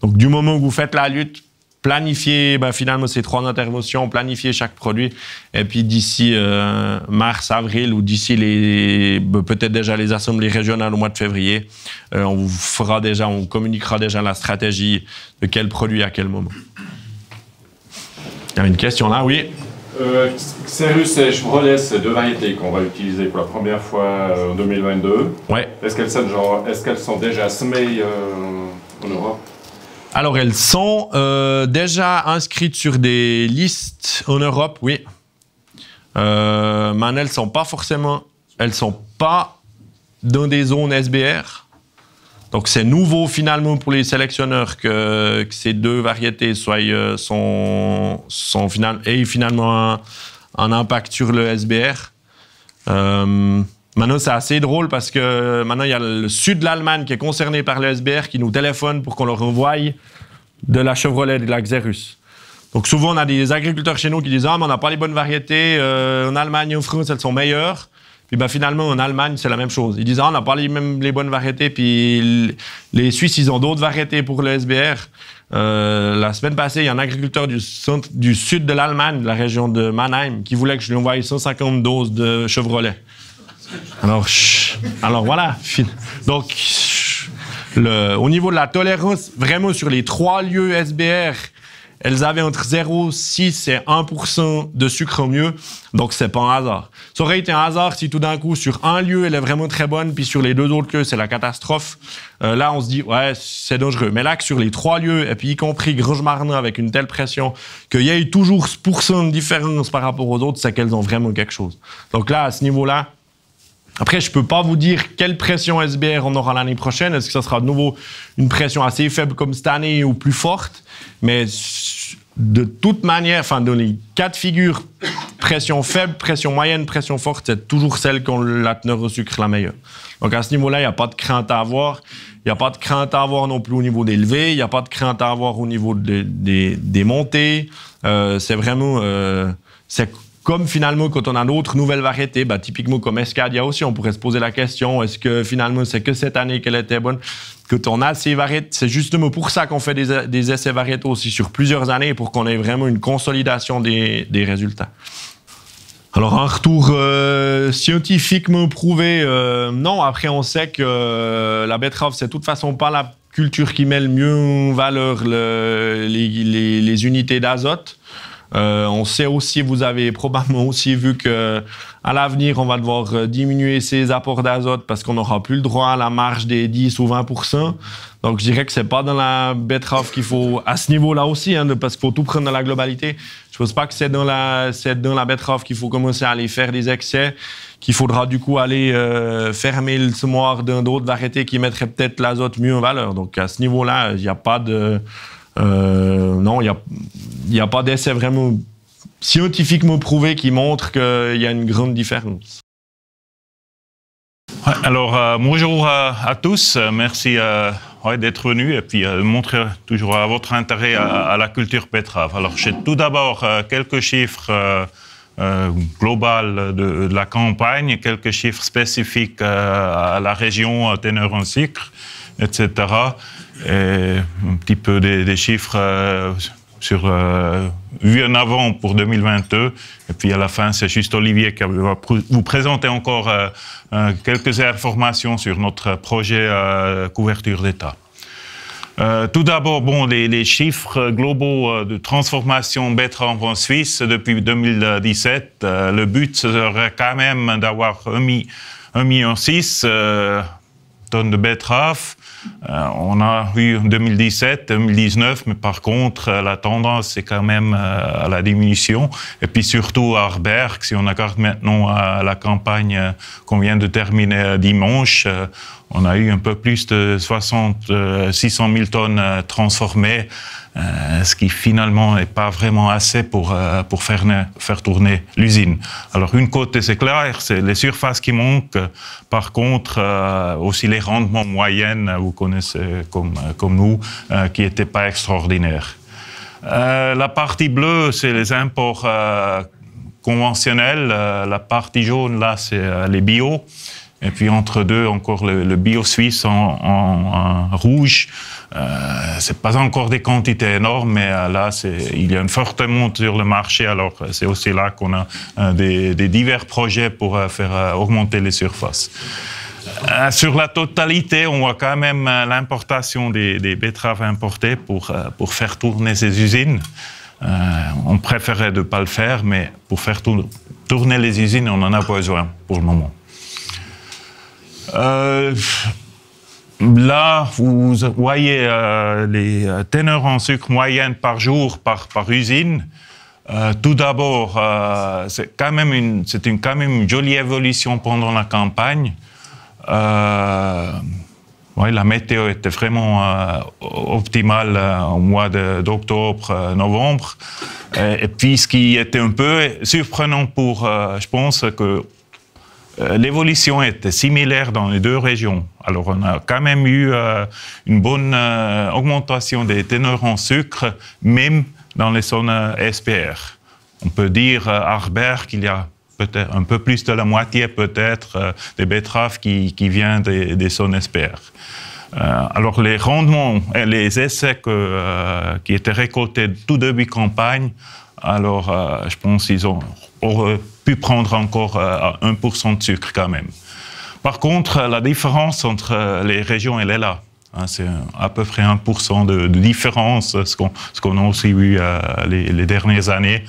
Donc du moment où vous faites la lutte, planifier ben, finalement ces trois interventions, planifier chaque produit. Et puis d'ici euh, mars, avril ou d'ici les ben, peut-être déjà les assemblées régionales au mois de février, euh, on vous fera déjà, on communiquera déjà la stratégie de quel produit à quel moment. Il y a une question là, oui. Euh, et Chevrolet, c'est deux variétés qu'on va utiliser pour la première fois euh, en 2022. Ouais. Est-ce qu'elles sont, est-ce qu'elles sont déjà semées en Europe alors, elles sont euh, déjà inscrites sur des listes en Europe, oui. Euh, mais elles ne sont pas forcément, elles sont pas dans des zones SBR. Donc, c'est nouveau finalement pour les sélectionneurs que, ces deux variétés soient, euh, sont, aient finalement un, un, impact sur le SBR. Maintenant, c'est assez drôle parce que euh, maintenant, il y a le sud de l'Allemagne qui est concerné par le qui nous téléphone pour qu'on leur envoie de la Chevrolet de la Xerus. Donc souvent, on a des agriculteurs chez nous qui disent « Ah, mais on n'a pas les bonnes variétés. Euh, en Allemagne en France, elles sont meilleures. » Puis ben, finalement, en Allemagne, c'est la même chose. Ils disent « Ah, on n'a pas les, les bonnes variétés. » Puis les Suisses, ils ont d'autres variétés pour le SBR. Euh, la semaine passée, il y a un agriculteur du, du sud de l'Allemagne, de la région de Mannheim, qui voulait que je lui envoie 150 doses de Chevrolet. Alors, Alors voilà. Donc, au niveau de la tolérance, vraiment sur les trois lieux SBR, elles avaient entre 0, 6 et 1 de sucre au mieux. Donc, c'est pas un hasard. Ça aurait été un hasard si tout d'un coup, sur un lieu, elle est vraiment très bonne, puis sur les deux autres lieux, c'est la catastrophe. Euh, là, on se dit, ouais, c'est dangereux. Mais là, que sur les trois lieux, et puis y compris grange avec une telle pression, qu'il y ait toujours ce pourcent de différence par rapport aux autres, c'est qu'elles ont vraiment quelque chose. Donc là, à ce niveau-là, après, je peux pas vous dire quelle pression SBR on aura l'année prochaine. Est-ce que ça sera de nouveau une pression assez faible comme cette année ou plus forte? Mais de toute manière, enfin, dans les quatre figures, pression faible, pression moyenne, pression forte, c'est toujours celle qu'on la teneur au sucre la meilleure. Donc à ce niveau-là, il n'y a pas de crainte à avoir. Il n'y a pas de crainte à avoir non plus au niveau des levées. Il n'y a pas de crainte à avoir au niveau des, montées. Euh, c'est vraiment... Euh, comme finalement, quand on a d'autres nouvelles variétés, bah, typiquement comme Escadia aussi, on pourrait se poser la question est-ce que finalement c'est que cette année qu'elle était bonne Que on a ces variétés, c'est justement pour ça qu'on fait des, essais variétaux aussi sur plusieurs années pour qu'on ait vraiment une consolidation des, résultats. Alors un retour euh, scientifiquement prouvé, euh, non. Après on sait que euh, la betterave c'est de toute façon pas la culture qui met le mieux en valeur les unités d'azote. Euh, on sait aussi, vous avez probablement aussi vu que à l'avenir, on va devoir euh, diminuer ces apports d'azote parce qu'on n'aura plus le droit à la marge des 10 ou 20 Donc, je dirais que c'est pas dans la betterave qu'il faut, à ce niveau-là aussi, hein, parce qu'il faut tout prendre dans la globalité. Je pense pas que c'est dans la, c'est dans la betterave qu'il faut commencer à aller faire des excès, qu'il faudra du coup aller euh, fermer le semoir d'un d'autres variété qui mettrait peut-être l'azote mieux en valeur. Donc, à ce niveau-là, il n'y a pas de, euh, non, il n'y a, y a pas d'essai vraiment scientifiquement prouvé qui montre qu'il y a une grande différence. alors, euh, bonjour à, tous. Merci euh, d'être venus et puis montrer toujours votre intérêt à, la culture pétrave. Alors, j'ai tout d'abord quelques chiffres globaux de, la campagne, quelques chiffres spécifiques à la région teneur en sucre, etc. Et euh, un petit peu des, chiffres euh, sur euh, en avant pour 2022. Et puis à la fin, c'est juste Olivier qui va vous présenter encore quelques informations sur notre projet couverture d'État. tout d'abord, bon, les, chiffres globaux de transformation betterave en Suisse depuis 2017. le but serait quand même d'avoir 1,6 million six tonnes de betteraves euh, on a eu 2017, 2019, mais par contre, euh, la tendance, est quand même euh, à la diminution. Et puis surtout à Arberg, si on regarde maintenant à la campagne qu'on vient de terminer dimanche, on a eu un peu plus de 60, 600 000 tonnes euh, transformées, euh, ce qui finalement n'est pas vraiment assez pour, euh, pour faire, faire tourner l'usine. Alors une côte c'est clair, c'est les surfaces qui manquent. Par contre, aussi les rendements moyens, vous connaissez comme, comme nous, qui n'étaient pas extraordinaires. la partie bleue, c'est les imports conventionnels. la partie jaune, là, c'est les bio. Et puis entre deux, encore le, bio suisse en, rouge. Euh, c'est pas encore des quantités énormes, mais euh, là, il y a une forte montée sur le marché. Alors, c'est aussi là qu'on a euh, des, divers projets pour euh, faire augmenter les surfaces. sur la totalité, on voit quand même l'importation des, betteraves importées pour, pour faire tourner ces usines. on préférait de ne pas le faire, mais pour faire tourner les usines, on en a besoin pour le moment. Euh, là, vous voyez euh, les euh, teneurs en sucre moyenne par jour par, par usine. tout d'abord, c'est quand même une, c'est une, quand même jolie évolution pendant la campagne. la météo était vraiment optimale au mois de, d'octobre, novembre. Et, et, puis, ce qui était un peu surprenant pour, je pense, que euh, l'évolution était similaire dans les deux régions. Alors on a quand même eu euh, une bonne euh, augmentation des teneurs en sucre, même dans les zones SPR. On peut dire à qu'il y a peut-être un peu plus de la moitié peut-être des betteraves qui, viennent des, zones SPR. alors les rendements, et les essais qui étaient récoltés tout début campagne, alors je pense qu'ils ont pu prendre encore 1% euh, de sucre quand même. Par contre, euh, la différence entre euh, les régions, elle est là. Hein, c'est à peu près 1% de, différence, ce qu'on a aussi vu les, dernières années,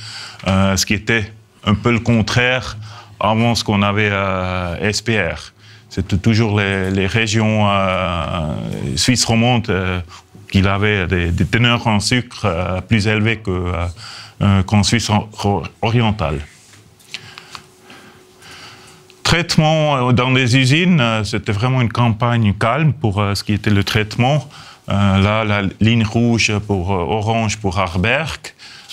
ce qui était un peu le contraire avant ce qu'on avait à SPR. C'était toujours les, régions suisses romandes qui avaient des, teneurs en sucre plus élevées qu'en Suisse orientale traitement euh, dans les usines, euh, c'était vraiment une campagne calme pour euh, ce qui était le traitement. là, la ligne rouge pour Orange, pour Harberg.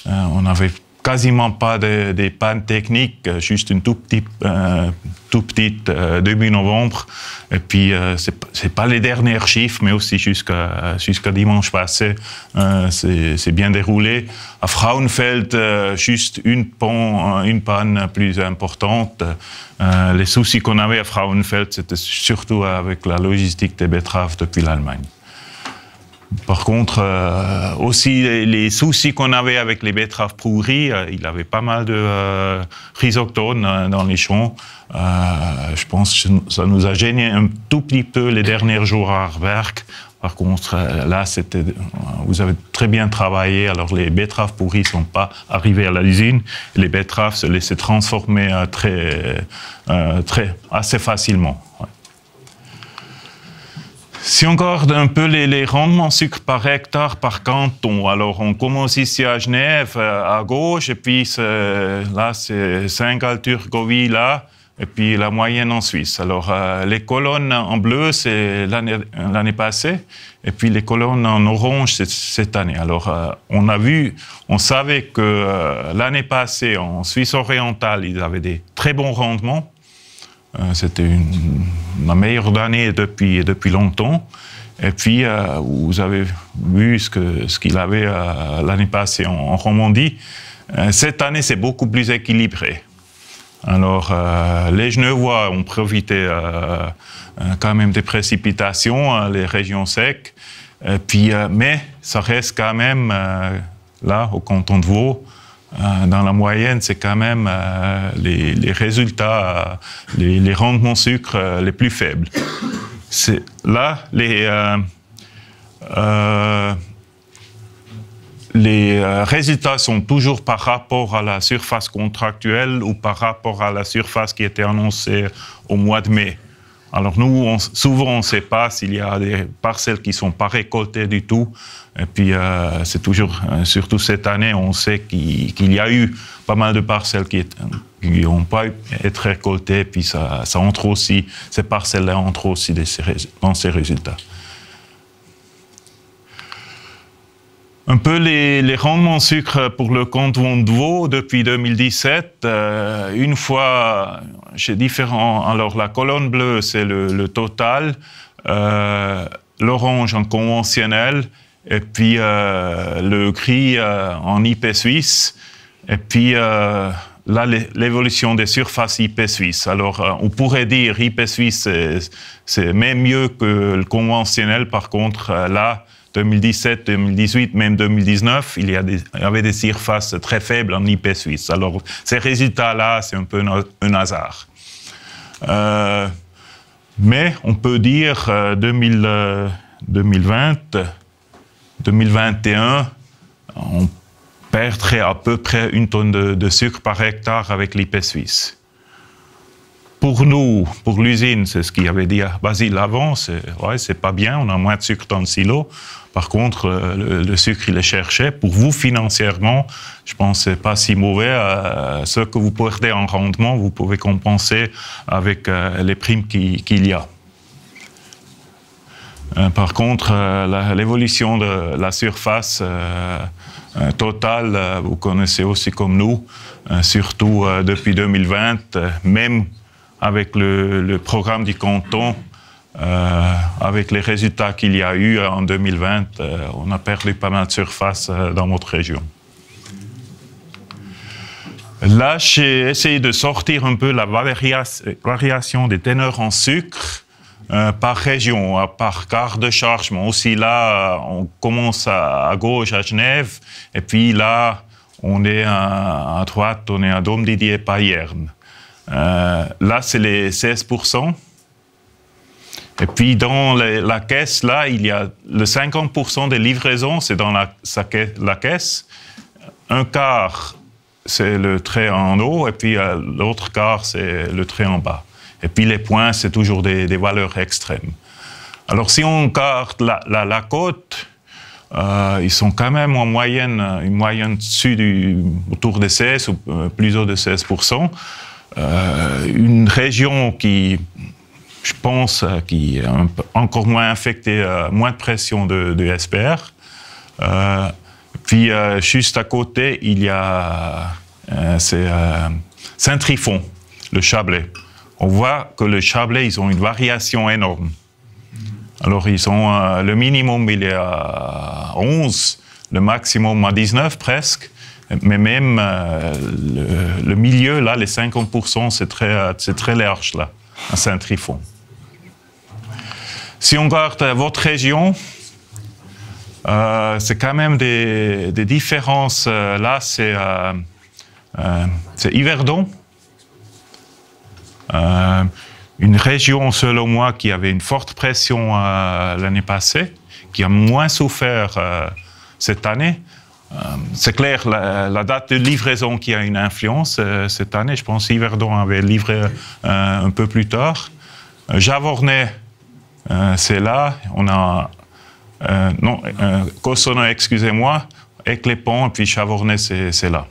on avait quasiment pas de, pannes techniques, euh, juste une tout euh, petite, euh, début novembre. Et puis, ce n'est pas les derniers chiffres, mais aussi jusqu'à dimanche passé, c'est bien déroulé. À Frauenfeld, juste une, une panne plus importante. les soucis qu'on avait à Frauenfeld, c'était surtout avec la logistique des betteraves depuis l'Allemagne. Par contre, euh, aussi les, soucis qu'on avait avec les betteraves pourries, euh, il avait pas mal de euh, euh dans les champs. je pense que ça nous a gêné un tout petit peu les derniers jours à Arberg. Par contre, là, c'était, vous avez très bien travaillé. Alors, les betteraves pourries ne sont pas arrivées à l'usine. Les betteraves se laissaient transformer très, très, assez facilement. Si on regarde un peu les, rendements sucre par hectare par canton, alors on commence ici à Genève, euh, à gauche, et puis là c'est saint galtur là, et puis la moyenne en Suisse. Alors euh, les colonnes en bleu, c'est l'année passée, et puis les colonnes en orange, c'est cette année. Alors euh, on a vu, on savait que l'année passée, en Suisse orientale, ils avaient des très bons rendements. Euh, c'était ma meilleure année depuis, depuis longtemps. Et puis, euh, vous avez vu ce qu'il avait euh, l'année passée en, Romandie. cette année, c'est beaucoup plus équilibré. Alors, les Genevois ont profité quand même des précipitations, hein, les régions secs. puis, mais ça reste quand même, là, au canton de Vaud, euh, dans la moyenne, c'est quand même euh, les, résultats, euh, les, rendements sucre les plus faibles. C'est là les les résultats sont toujours par rapport à la surface contractuelle ou par rapport à la surface qui était annoncée au mois de mai. Alors nous, souvent, on ne sait pas s'il y a des parcelles qui ne sont pas récoltées du tout. Et puis, euh, c'est toujours, euh, surtout cette année, on sait qu'il y a eu pas mal de parcelles qui n'ont pas été récoltées. Puis ça, entre aussi, ces parcelles-là entrent aussi dans ces résultats. un peu les, rendements sucre pour le compte de depuis 2017. Euh, une fois, j'ai différents. Alors, la colonne bleue, c'est le, total, euh, l'orange en conventionnel, et puis euh, le gris en IP suisse, et puis là, l'évolution des surfaces IP suisse. Alors, on pourrait dire IP suisse, c'est même mieux que le conventionnel, par contre, là, 2017, 2018, même 2019, il y, avait des surfaces très faibles en IP suisse. Alors, ces résultats-là, c'est un peu un, hasard. Euh, mais on peut dire 2000, 2020, 2021, on perdrait à peu près une tonne de, de sucre par hectare avec l'IP suisse. Pour nous, pour l'usine, c'est ce qu'il avait dit à Basile avant, c'est ouais, c'est pas bien, on a moins de sucre dans le silo. Par contre, euh, le, sucre, il est cherché. Pour vous, financièrement, je pense que c'est pas si mauvais. Euh, ce que vous perdez en rendement, vous pouvez compenser avec euh, les primes qu'il y a. par contre, l'évolution de la surface totale, vous connaissez aussi comme nous, surtout depuis 2020, même avec le, programme du canton, euh, avec les résultats qu'il y a eu euh, en 2020, euh, on a perdu pas mal de surface dans notre région. Là, j'ai essayé de sortir un peu la variation des teneurs en sucre par région, par quart de charge. aussi là, on commence à, gauche à Genève, et puis là, on est à, à droite, on est à Dôme-Didier-Payerne. Euh, là, c'est les 16%. Et puis dans la caisse, là, il y a le 50% des livraisons, c'est dans la, caisse. Un quart, c'est le trait en haut, et puis euh, l'autre quart, c'est le trait en bas. Et puis les points, c'est toujours des, valeurs extrêmes. Alors si on carte la, la, côte, euh, ils sont quand même en moyenne, moyenne dessus du, autour de 16 ou plus haut de 16%. Euh, une région qui, je pense, euh, qui est encore moins infectée, euh, moins de pression de, SPR. puis juste à côté, il y a Saint-Trifon, le Chablais. On voit que le Chablais, ils ont une variation énorme. Alors, ils ont le minimum, il est à 11, le maximum à 19 presque. Mais même euh, le, milieu, là, les 50%, c'est très, euh, très large, là, à Saint-Trifon. Si on regarde euh, votre région, c'est quand même des, différences. là, c'est, Yverdon, une région, selon moi, qui avait une forte pression l'année passée, qui a moins souffert cette année. Euh, c'est clair, la, date de livraison qui a une influence euh, cette année. Je pense qu'Yverdon avait livré euh, un peu plus tard. Javornay, c'est là. On a. non, Cossonay, excusez-moi, Éclépont, et puis Chavornay, c'est là.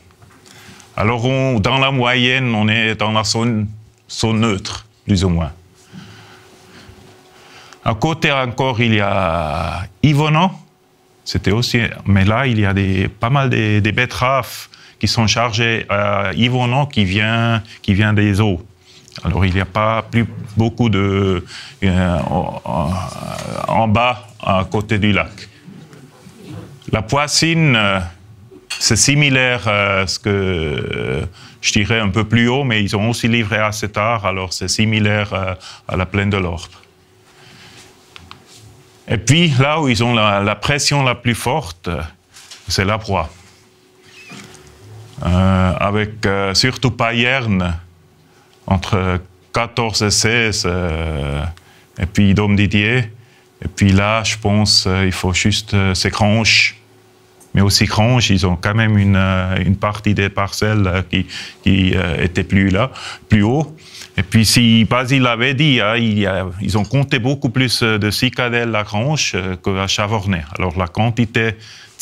Alors, dans la moyenne, on est dans la zone, neutre, plus ou moins. À côté encore, il y a Yvonan. C'était aussi, mais là, il y a des, pas mal de betteraves qui sont chargées à euh, Yvonne qui vient, qui vient des eaux. Alors il n'y a pas plus beaucoup de euh, en, bas à côté du lac. La poissine, euh, c'est similaire à ce que je dirais un peu plus haut, mais ils ont aussi livré assez tard, alors c'est similaire à la plaine de l'Orbe. Et puis là où ils ont la, pression la plus forte, c'est la proie. Euh, avec euh, surtout Payerne, entre 14 et 16, euh, et puis Dom Didier. Et puis là, je pense, il faut juste, ces Cranches, Mais aussi Cranches, ils ont quand même une, une partie des parcelles qui, qui était plus là, plus haut. Et puis, si Basile avait dit, hein, ils ont compté beaucoup plus euh, de cicadelles à euh, que à Chavornay. Alors, la quantité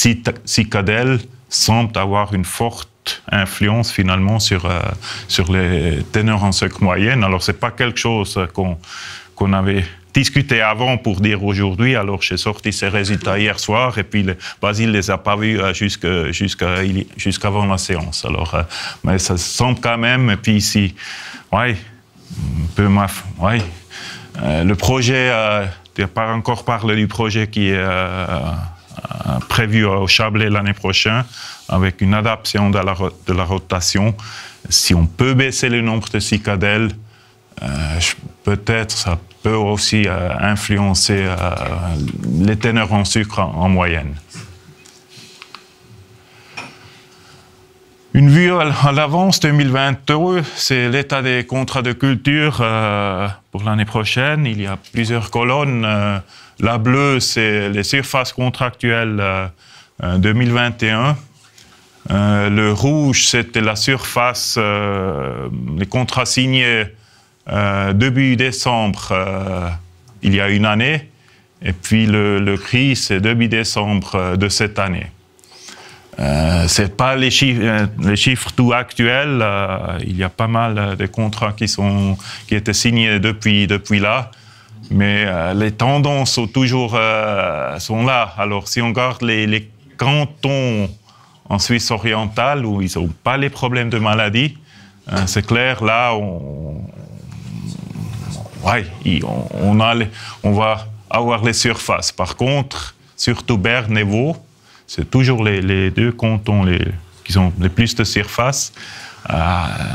de cicadelles semble avoir une forte influence finalement sur, euh, sur les teneurs en sec moyenne. Alors, ce n'est pas quelque chose qu'on avait discuté avant pour dire aujourd'hui. Alors, j'ai sorti ces résultats hier soir et puis Basile ne les a pas vus jusqu'avant jusqu'avant la séance. Alors, mais ça semble quand même. Et puis, si, ouais, peu ma... oui. Euh, le projet, euh, tu n'as pas encore parlé du projet qui est euh, prévu au Chablais l'année prochaine, avec une adaptation de la, rotation. Si on peut baisser le nombre de cicadelles, peut-être ça peut aussi influencer les teneurs en sucre en moyenne. Une vue à l'avance 2022, c'est l'état des contrats de culture euh, pour l'année prochaine. Il y a plusieurs colonnes. Euh, la bleue, c'est les surfaces contractuelles 2021. Euh, le rouge, c'était la surface, les contrats signés début décembre, il y a une année. Et puis le gris, c'est début décembre de cette année. Euh, c'est pas les chiffres, euh, les chiffres tout actuels. Euh, il y a pas mal de contrats qui sont qui étaient signés depuis depuis là, mais les tendances sont toujours sont là. Alors si on regarde les, cantons en Suisse orientale où ils n'ont pas les problèmes de maladie, c'est clair. Là, on, on, va avoir les surfaces. Par contre, surtout Berne et Vaud, c'est toujours les, deux cantons les, qui ont le plus de surface. Euh,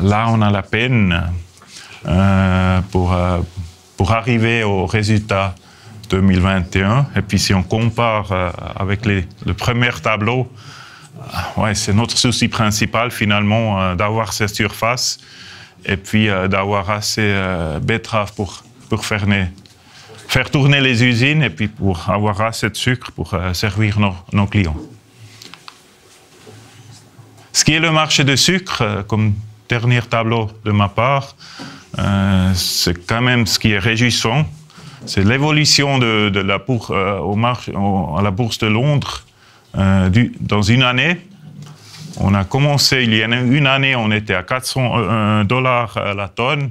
là, on a la peine euh, pour, euh, pour arriver au résultat 2021. Et puis, si on compare avec les, le premier tableau, ouais, c'est notre souci principal finalement d'avoir cette surface et puis d'avoir assez betteraves pour, pour fermer faire tourner les usines et puis pour avoir assez de sucre pour euh, servir nos, clients. Ce qui est le marché de sucre, euh, comme dernier tableau de ma part, euh, c'est quand même ce qui est réjouissant. C'est l'évolution de, la bourse, au à la bourse de Londres du, dans une année. On a commencé il y a une année, on était à 400 dollars la tonne.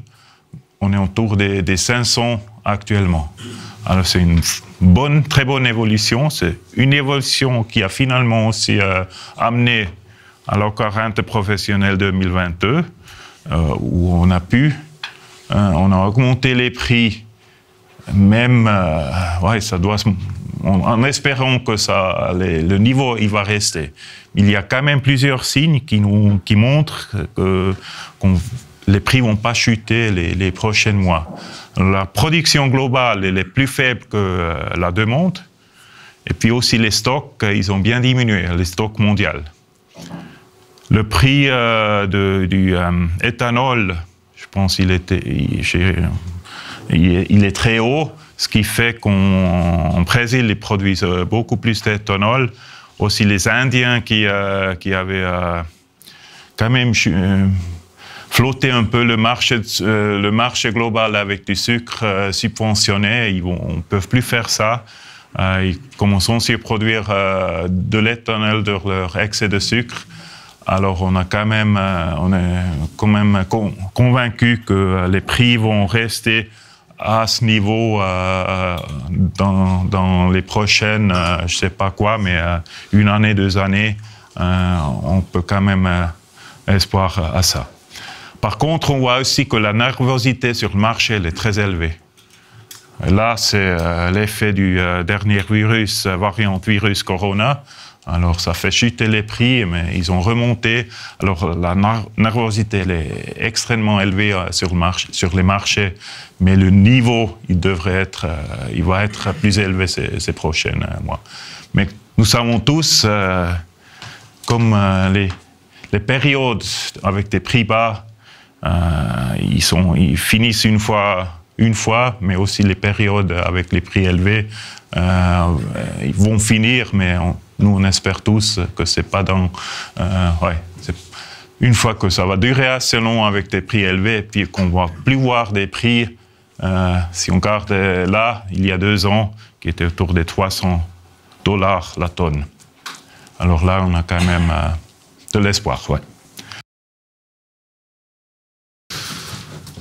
On est autour des, des 500 actuellement. Alors c'est une bonne, très bonne évolution. C'est une évolution qui a finalement aussi euh, amené à la professionnelle 2022, où on a pu, euh, on a augmenté les prix, même, euh, ouais, ça doit, en espérant que ça, le niveau, il va rester. Il y a quand même plusieurs signes qui, nous, qui montrent qu'on les prix vont pas chuter les, prochains mois. La production globale elle est plus faible que euh, la demande. Et puis aussi les stocks, euh, ils ont bien diminué, les stocks mondiaux. Le prix euh, de, du éthanol, je pense qu'il était, il, est très haut, ce qui fait qu'en Brésil, ils produisent beaucoup plus d'éthanol. Aussi les Indiens qui, qui avaient quand même flotter un peu le marché, euh, le marché global avec du sucre euh, subventionné. Ils on ne peut plus faire ça. Euh, ils commencent aussi à produire de l'éthanol de leur excès de sucre. Alors on, a quand même, on est quand même convaincu que les prix vont rester à ce niveau dans, dans, les prochaines, je ne sais pas quoi, mais une année, deux années, on peut quand même espoir à ça. Par contre, on voit aussi que la nervosité sur le marché elle est très élevée. là, c'est euh, l'effet du euh, dernier virus, euh, variant virus Corona. Alors, ça fait chuter les prix, mais ils ont remonté. Alors, la nervosité elle est extrêmement élevée sur, le sur, les marchés, mais le niveau, il devrait être, il va être plus élevé ces, prochains mois. Mais nous savons tous, comme les périodes avec des prix bas, euh, ils, sont, ils finissent une fois, une fois, mais aussi les périodes avec les prix élevés, euh, ils vont finir, mais nous, on espère tous que c'est pas dans. Euh, ouais, une fois que ça va durer assez long avec des prix élevés, et puis qu'on ne va plus voir des prix, si on regarde là, il y a deux ans, qui était autour des 300 dollars la tonne. Alors là, on a quand même de l'espoir, ouais.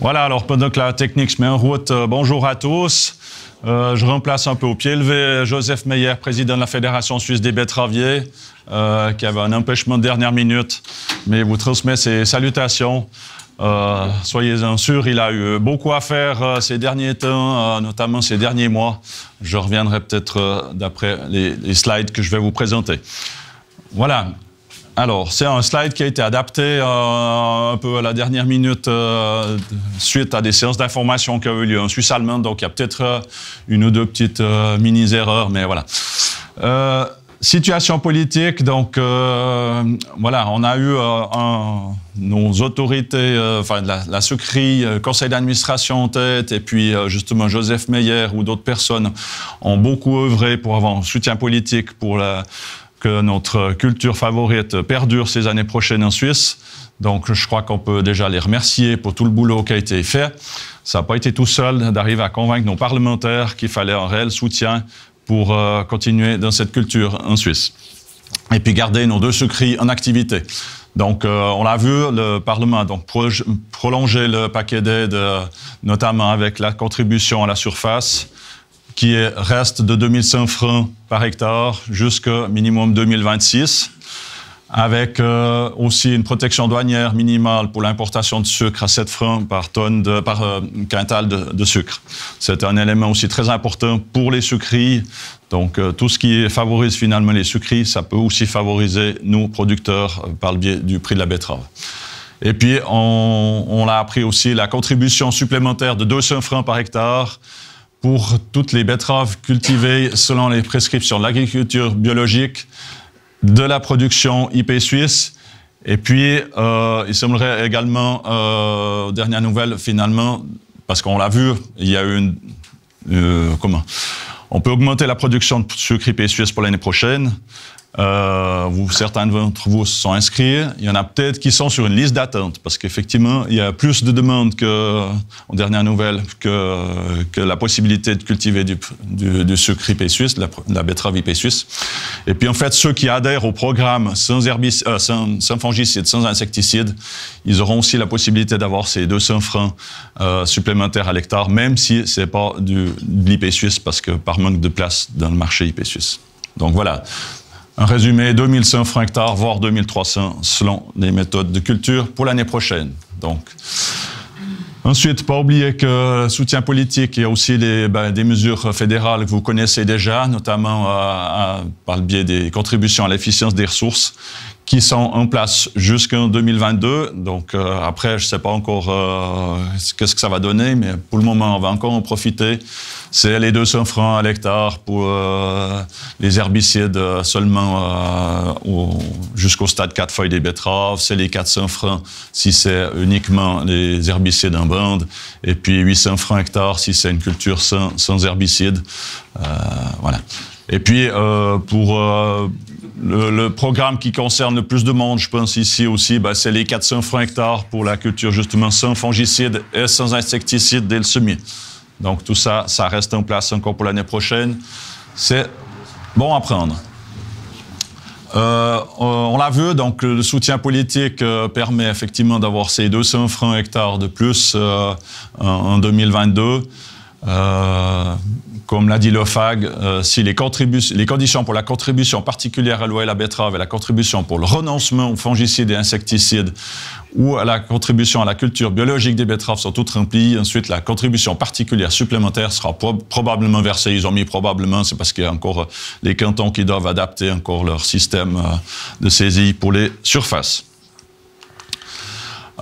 Voilà, alors pendant que la technique se met en route, euh, bonjour à tous. Euh, je remplace un peu au pied levé Joseph Meyer, président de la Fédération suisse des betteraviers, euh, qui avait un empêchement de dernière minute, mais vous transmet ses salutations. Soyez-en sûrs, il a eu beaucoup à faire ces derniers temps, notamment ces derniers mois. Je reviendrai peut-être d'après les slides que je vais vous présenter. Voilà, alors, c'est un slide qui a été adapté euh, un peu à la dernière minute euh, suite à des séances d'information qui ont eu lieu en Suisse allemande. Donc, il y a peut-être euh, une ou deux petites mini-erreurs, mais voilà. situation politique. Donc, voilà, on a eu nos autorités, enfin, la, la le conseil d'administration en tête, et puis justement Joseph Meyer ou d'autres personnes ont beaucoup œuvré pour avoir un soutien politique pour la que notre culture favorite perdure ces années prochaines en Suisse. Donc, je crois qu'on peut déjà les remercier pour tout le boulot qui a été fait. Ça n'a pas été tout seul d'arriver à convaincre nos parlementaires qu'il fallait un réel soutien pour euh, continuer dans cette culture en Suisse. Et puis garder nos deux secrets en activité. Donc, euh, on l'a vu, le Parlement a donc prolonger prolongé le paquet d'aide, euh, notamment avec la contribution à la surface, qui reste de 2005 francs par hectare jusqu'au minimum 2026 avec euh, aussi une protection douanière minimale pour l'importation de sucre à 7 francs par tonne de, par euh, quintal de, sucre. C'est un élément aussi très important pour les sucreries. Donc euh, tout ce qui favorise finalement les sucreries, ça peut aussi favoriser nos producteurs par le biais du prix de la betterave. Et puis on, on a appris aussi la contribution supplémentaire de 200 francs par hectare pour toutes les betteraves cultivées selon les prescriptions de l'agriculture biologique, de la production IP suisse. Et puis, euh, il semblerait également, euh, dernière nouvelle finalement, parce qu'on l'a vu, il y a une... Euh, comment On peut augmenter la production de sucre IP suisse pour l'année prochaine. Euh, vous, certains d'entre vous se sont inscrits. Il y en a peut-être qui sont sur une liste d'attente, parce qu'effectivement, il y a plus de demandes que, en dernière nouvelle que, la possibilité de cultiver du, du, sucre IP suisse, la, betterave IP suisse. Et puis, en fait, ceux qui adhèrent au programme sans, herbicide, euh, sans, insecticides, sans insecticide, ils auront aussi la possibilité d'avoir ces 200 francs euh, supplémentaires à l'hectare, même si ce n'est pas du, de l'IP suisse, parce que par manque de place dans le marché IP suisse. Donc voilà, un résumé francs hectares, voire 2300 selon les méthodes de culture pour l'année prochaine. Donc, Ensuite, pas oublier que soutien politique, il y a aussi les, ben, des mesures fédérales que vous connaissez déjà, notamment euh, euh, par le biais des contributions à l'efficience des ressources, qui sont en place jusqu'en 2022. Donc euh, après, je ne sais pas encore euh, qu'est-ce que ça va donner, mais pour le moment, on va encore en profiter. C'est les 200 francs à l'hectare pour euh, les herbicides seulement jusqu'au stade 4 feuilles des betteraves. C'est les 400 francs si c'est uniquement les herbicides en bande. Et puis 800 francs à l'hectare si c'est une culture sans, sans herbicides. voilà. Et puis, euh, pour euh, le, programme qui concerne le plus de monde, je pense ici aussi, bah, c'est les 400 francs hectares pour la culture justement sans fongicides et sans insecticides dès le semis. Donc tout ça, ça reste en place encore pour l'année prochaine. C'est bon à prendre. Euh, on l'a vu, donc le soutien politique permet effectivement d'avoir ces 200 francs hectares de plus en 2022. Comme l'a dit Lofag, euh, si les, les, conditions pour la contribution particulière allouée à la betterave et la contribution pour le renoncement aux fongicides et insecticides ou à la contribution à la culture biologique des betteraves sont toutes remplies, ensuite la contribution particulière supplémentaire sera probablement versée. Ils ont mis probablement, c'est parce qu'il y a encore euh, les cantons qui doivent adapter encore leur système euh, de saisie pour les surfaces.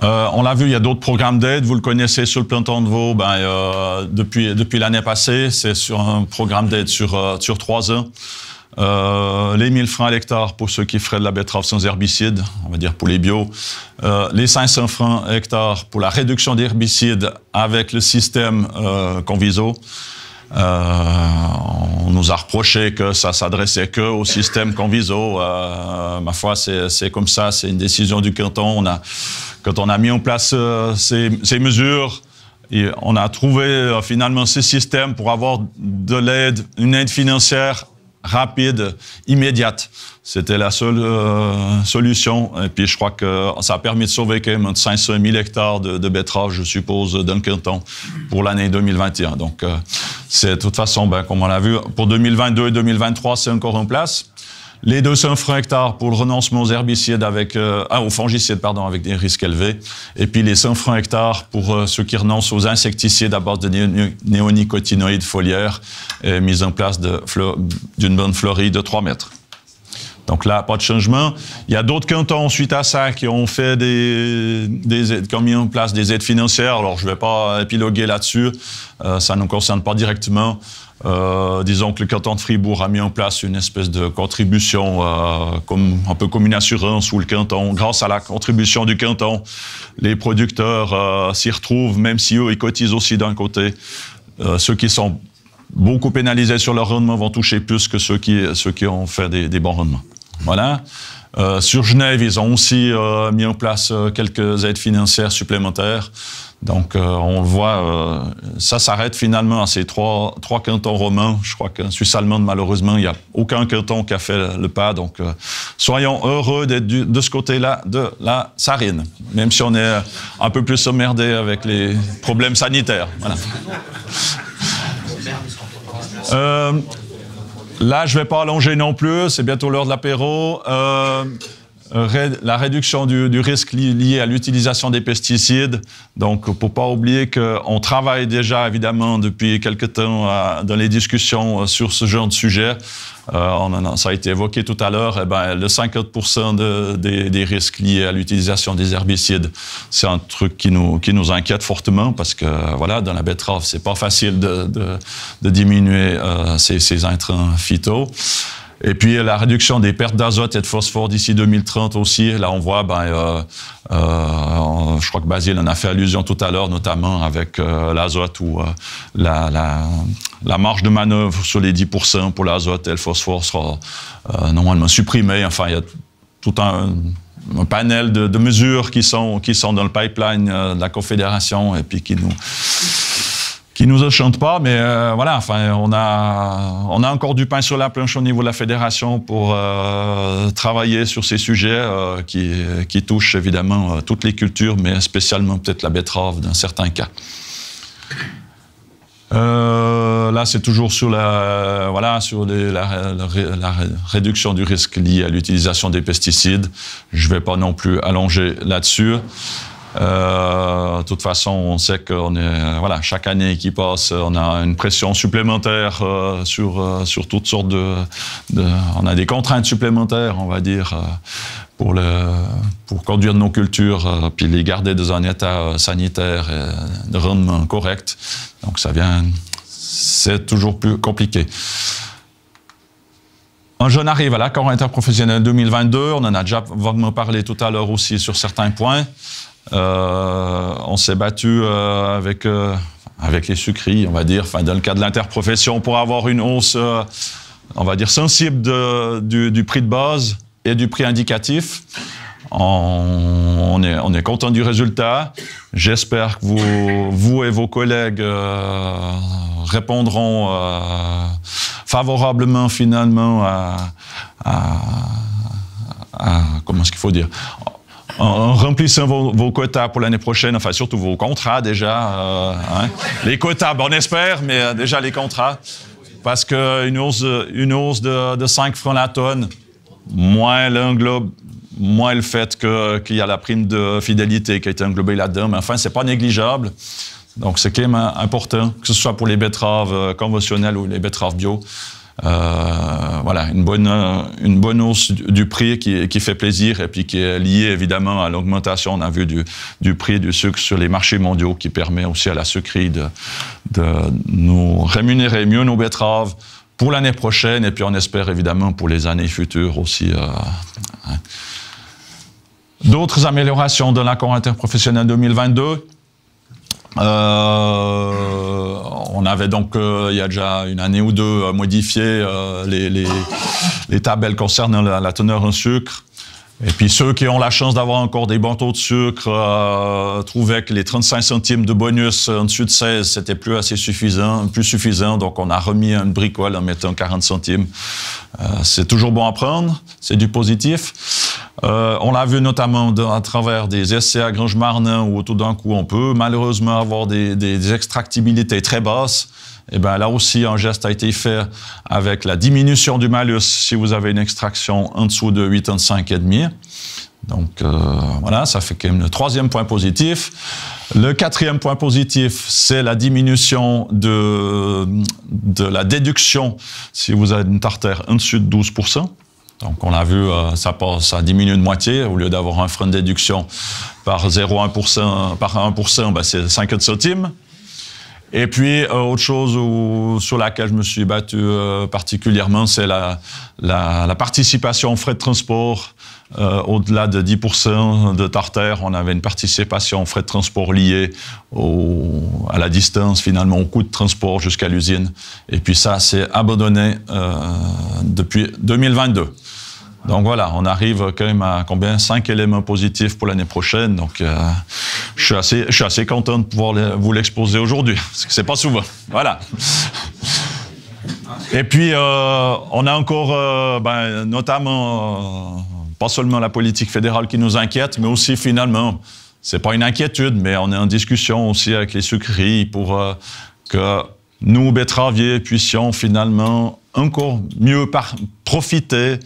Euh, on l'a vu, il y a d'autres programmes d'aide. Vous le connaissez sur le plan de veau. Ben, euh, depuis l'année passée, c'est sur un programme d'aide sur euh, trois ans. Euh, les 1000 francs à l'hectare pour ceux qui feraient de la betterave sans herbicide, on va dire pour les bio. Euh, les 500 francs à l'hectare pour la réduction d'herbicides avec le système euh, Conviso. Euh, on nous a reproché que ça s'adressait que au système Conviso. Euh, ma foi, c'est comme ça, c'est une décision du canton. a, quand on a mis en place euh, ces, mesures, on a trouvé finalement ce système pour avoir de l'aide, une aide financière rapide, immédiate. C'était la seule euh, solution. Et puis je crois que ça a permis de sauver quand même 500 000 hectares de, de betteraves, je suppose, d'un canton pour l'année 2021. Donc euh, c'est de toute façon, ben, comme on l'a vu, pour 2022 et 2023, c'est encore en place. Les 200 francs hectares pour le renoncement aux herbicides avec, euh, ah, aux fongicides, pardon, avec des risques élevés. Et puis les 100 francs hectares pour ceux qui renoncent aux insecticides à base de néonicotinoïdes foliaires, et mise en place d'une bonne fleurie de 3 mètres. Donc là, pas de changement. Il y a d'autres cantons suite à ça qui ont fait des, mis en place des aides financières. Alors, je ne vais pas épiloguer là-dessus. Euh, ça ne nous concerne pas directement. Euh, disons que le canton de Fribourg a mis en place une espèce de contribution, euh, comme, un peu comme une assurance où le canton, grâce à la contribution du canton, les producteurs s'y retrouvent, même si eux, ils cotisent aussi d'un côté. ceux qui sont beaucoup pénalisés sur leur rendement vont toucher plus que ceux qui, ceux qui ont fait des, des bons rendements. Voilà. Euh, sur Genève, ils ont aussi euh, mis en place euh, quelques aides financières supplémentaires. Donc, on voit, ça s'arrête finalement à ces trois, trois cantons romains. Je crois qu'en Suisse allemande, malheureusement, il n'y a aucun canton qui a fait le pas. Donc, soyons heureux d'être de ce côté-là de la Sarine, même si on est un peu plus emmerdé avec les problèmes sanitaires. Voilà. Là, je ne vais pas allonger non plus, c'est bientôt l'heure de l'apéro. Euh, euh, la réduction du, risque lié à l'utilisation des pesticides. Donc, pour pas oublier qu'on travaille déjà évidemment depuis quelque temps dans les discussions euh, sur ce genre de sujet. Euh, on ça a été évoqué tout à l'heure, eh ben, le 50% de, des, des, risques liés à l'utilisation des herbicides, c'est un truc qui nous, qui nous inquiète fortement parce que voilà, dans la betterave, c'est pas facile de, diminuer euh, ces, ces intrants phyto. Et puis la réduction des pertes d'azote et de phosphore d'ici 2030 aussi. Là, on voit, ben, euh, euh, je crois que Basile en a fait allusion tout à l'heure, notamment avec euh, l'azote où la, la, marge de manœuvre sur les 10% pour l'azote et le phosphore sera normalement supprimée. Enfin, il y a tout un, panel de, de, mesures qui sont, qui sont dans le pipeline de la Confédération et puis qui nous qui nous enchante pas, mais euh, voilà, enfin, on a, on a encore du pain sur la planche au niveau de la fédération pour euh, travailler sur ces sujets euh, qui, touchent évidemment toutes les cultures, mais spécialement peut-être la betterave dans certains cas. là, c'est toujours sur la, voilà, sur la, réduction du risque lié à l'utilisation des pesticides. Je ne vais pas non plus allonger là-dessus. Euh, de toute façon, on sait qu'on est euh, voilà chaque année qui passe, on a une pression supplémentaire euh, sur sur toutes sortes de, on a des contraintes supplémentaires, on va dire pour, le, pour conduire nos cultures, puis les garder dans un état sanitaire et de rendement correct. Donc ça vient, c'est toujours plus compliqué. Un jeune arrive à l'accord interprofessionnel 2022, on en a déjà vaguement parlé tout à l'heure aussi sur certains points. Euh, on s'est battu euh, avec euh, avec les sucreries, on va dire, enfin, dans le cas de l'interprofession, pour avoir une hausse, on va dire, sensible du, prix de base et du prix indicatif. On, est, on content du résultat. J'espère que vous, vous et vos collègues répondront favorablement finalement à, à comment est-ce qu'il faut dire en, remplissant vos, quotas pour l'année prochaine, enfin surtout vos contrats déjà. Euh, hein. Les quotas, bon, on espère, mais euh, déjà les contrats. Parce qu'une hausse, une hausse de, 5 francs la tonne, moins l'englobe, moins le fait qu'il y a la prime de fidélité qui a été englobée là-dedans. Mais enfin, n'est pas négligeable. Donc, c'est quand même important, que ce soit pour les betteraves euh, conventionnelles ou les betteraves bio. Euh, voilà, une bonne, euh, une bonne hausse du prix qui, qui, fait plaisir et puis qui est liée évidemment à l'augmentation, on a vu, du, du, prix du sucre sur les marchés mondiaux qui permet aussi à la sucrerie de, de nous rémunérer mieux nos betteraves pour l'année prochaine et puis on espère évidemment pour les années futures aussi. Euh, hein. D'autres améliorations de l'accord interprofessionnel 2022 euh, on avait donc, euh, il y a déjà une année ou deux, euh, modifié les, les, tabelles concernant la, teneur en sucre. Et puis ceux qui ont la chance d'avoir encore des banteaux de sucre trouvaient que les 35 centimes de bonus en dessus de 16, c'était plus assez suffisant, plus suffisant. Donc on a remis un bricole en mettant 40 centimes. c'est toujours bon à prendre, c'est du positif. Euh, on l'a vu notamment à travers des essais à Grange-Marnin où autour d'un coup on peut malheureusement avoir des, extractibilités très basses. Et eh bien, là aussi, un geste a été fait avec la diminution du malus si vous avez une extraction en dessous de 8,5 demi. Donc euh, voilà, ça fait quand même le troisième point positif. Le quatrième point positif, c'est la diminution de, la déduction si vous avez une tartère en dessous de 12 donc on l'a vu, euh, ça, passe, diminue de moitié. Au lieu d'avoir un frein de déduction par 0,1%, par 1%, ben, c'est 50 centimes. Et puis, euh, autre chose sur laquelle je me suis battu euh, particulièrement, c'est la, participation aux frais de transport. Euh, au-delà de 10% de Tartare, on avait une participation aux frais de transport liés à la distance, finalement, au coût de transport jusqu'à l'usine. Et puis ça, c'est abandonné depuis 2022. Donc voilà, on arrive quand même à combien 5 éléments positifs pour l'année prochaine. Donc je suis assez content de pouvoir vous l'exposer aujourd'hui, parce que c'est pas souvent. Voilà. Et puis, euh, on a encore, euh, ben, notamment, euh, pas seulement la politique fédérale qui nous inquiète, mais aussi finalement, c'est pas une inquiétude, mais on est en discussion aussi avec les sucreries pour que nous, betteraviers, puissions finalement encore mieux profiter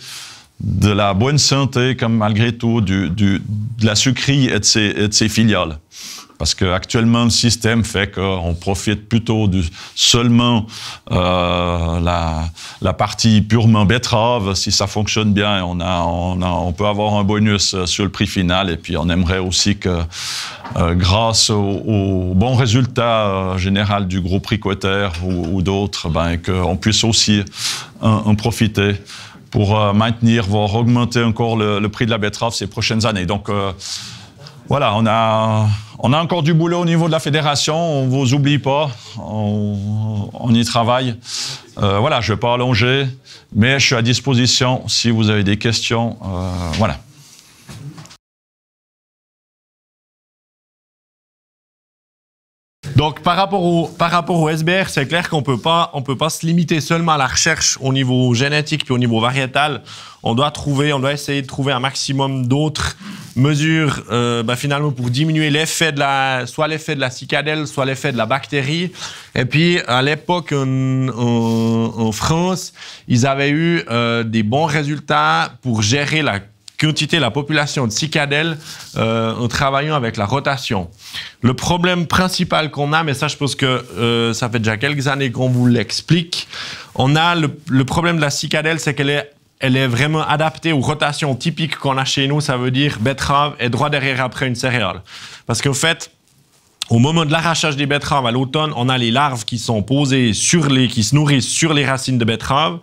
de la bonne santé, comme malgré tout, du, de la sucrerie et de ses, filiales. Parce qu'actuellement, le système fait qu'on profite plutôt de seulement euh, la, la, partie purement betterave. Si ça fonctionne bien, on, a, on, on, peut avoir un bonus sur le prix final. Et puis, on aimerait aussi que, euh, grâce au, bons bon résultat euh, général du groupe Ricoter ou, ou d'autres, ben, qu'on puisse aussi en, en profiter pour euh, maintenir, voire augmenter encore le, prix de la betterave ces prochaines années. Donc euh, voilà, on a, on a encore du boulot au niveau de la fédération, on ne vous oublie pas, on, y travaille. Euh, voilà, je ne vais pas allonger, mais je suis à disposition si vous avez des questions. voilà. Donc, par rapport au, par rapport au SBR, c'est clair qu'on peut pas, on peut pas se limiter seulement à la recherche au niveau génétique puis au niveau variétal. On doit trouver, on doit essayer de trouver un maximum d'autres mesures, euh, bah, finalement, pour diminuer l'effet de la, soit l'effet de la cicadelle, soit l'effet de la bactérie. Et puis, à l'époque, en, France, ils avaient eu euh, des bons résultats pour gérer la quantité la population de cicadelle euh, en travaillant avec la rotation. Le problème principal qu'on a, mais ça je pense que euh, ça fait déjà quelques années qu'on vous l'explique, on a le, problème de la cicadelle, c'est qu'elle est elle est vraiment adaptée aux rotations typiques qu'on a chez nous, ça veut dire betterave et droit derrière après une céréale. Parce qu'en fait, au moment de l'arrachage des betteraves à l'automne, on a les larves qui sont posées sur les, qui se nourrissent sur les racines de betteraves.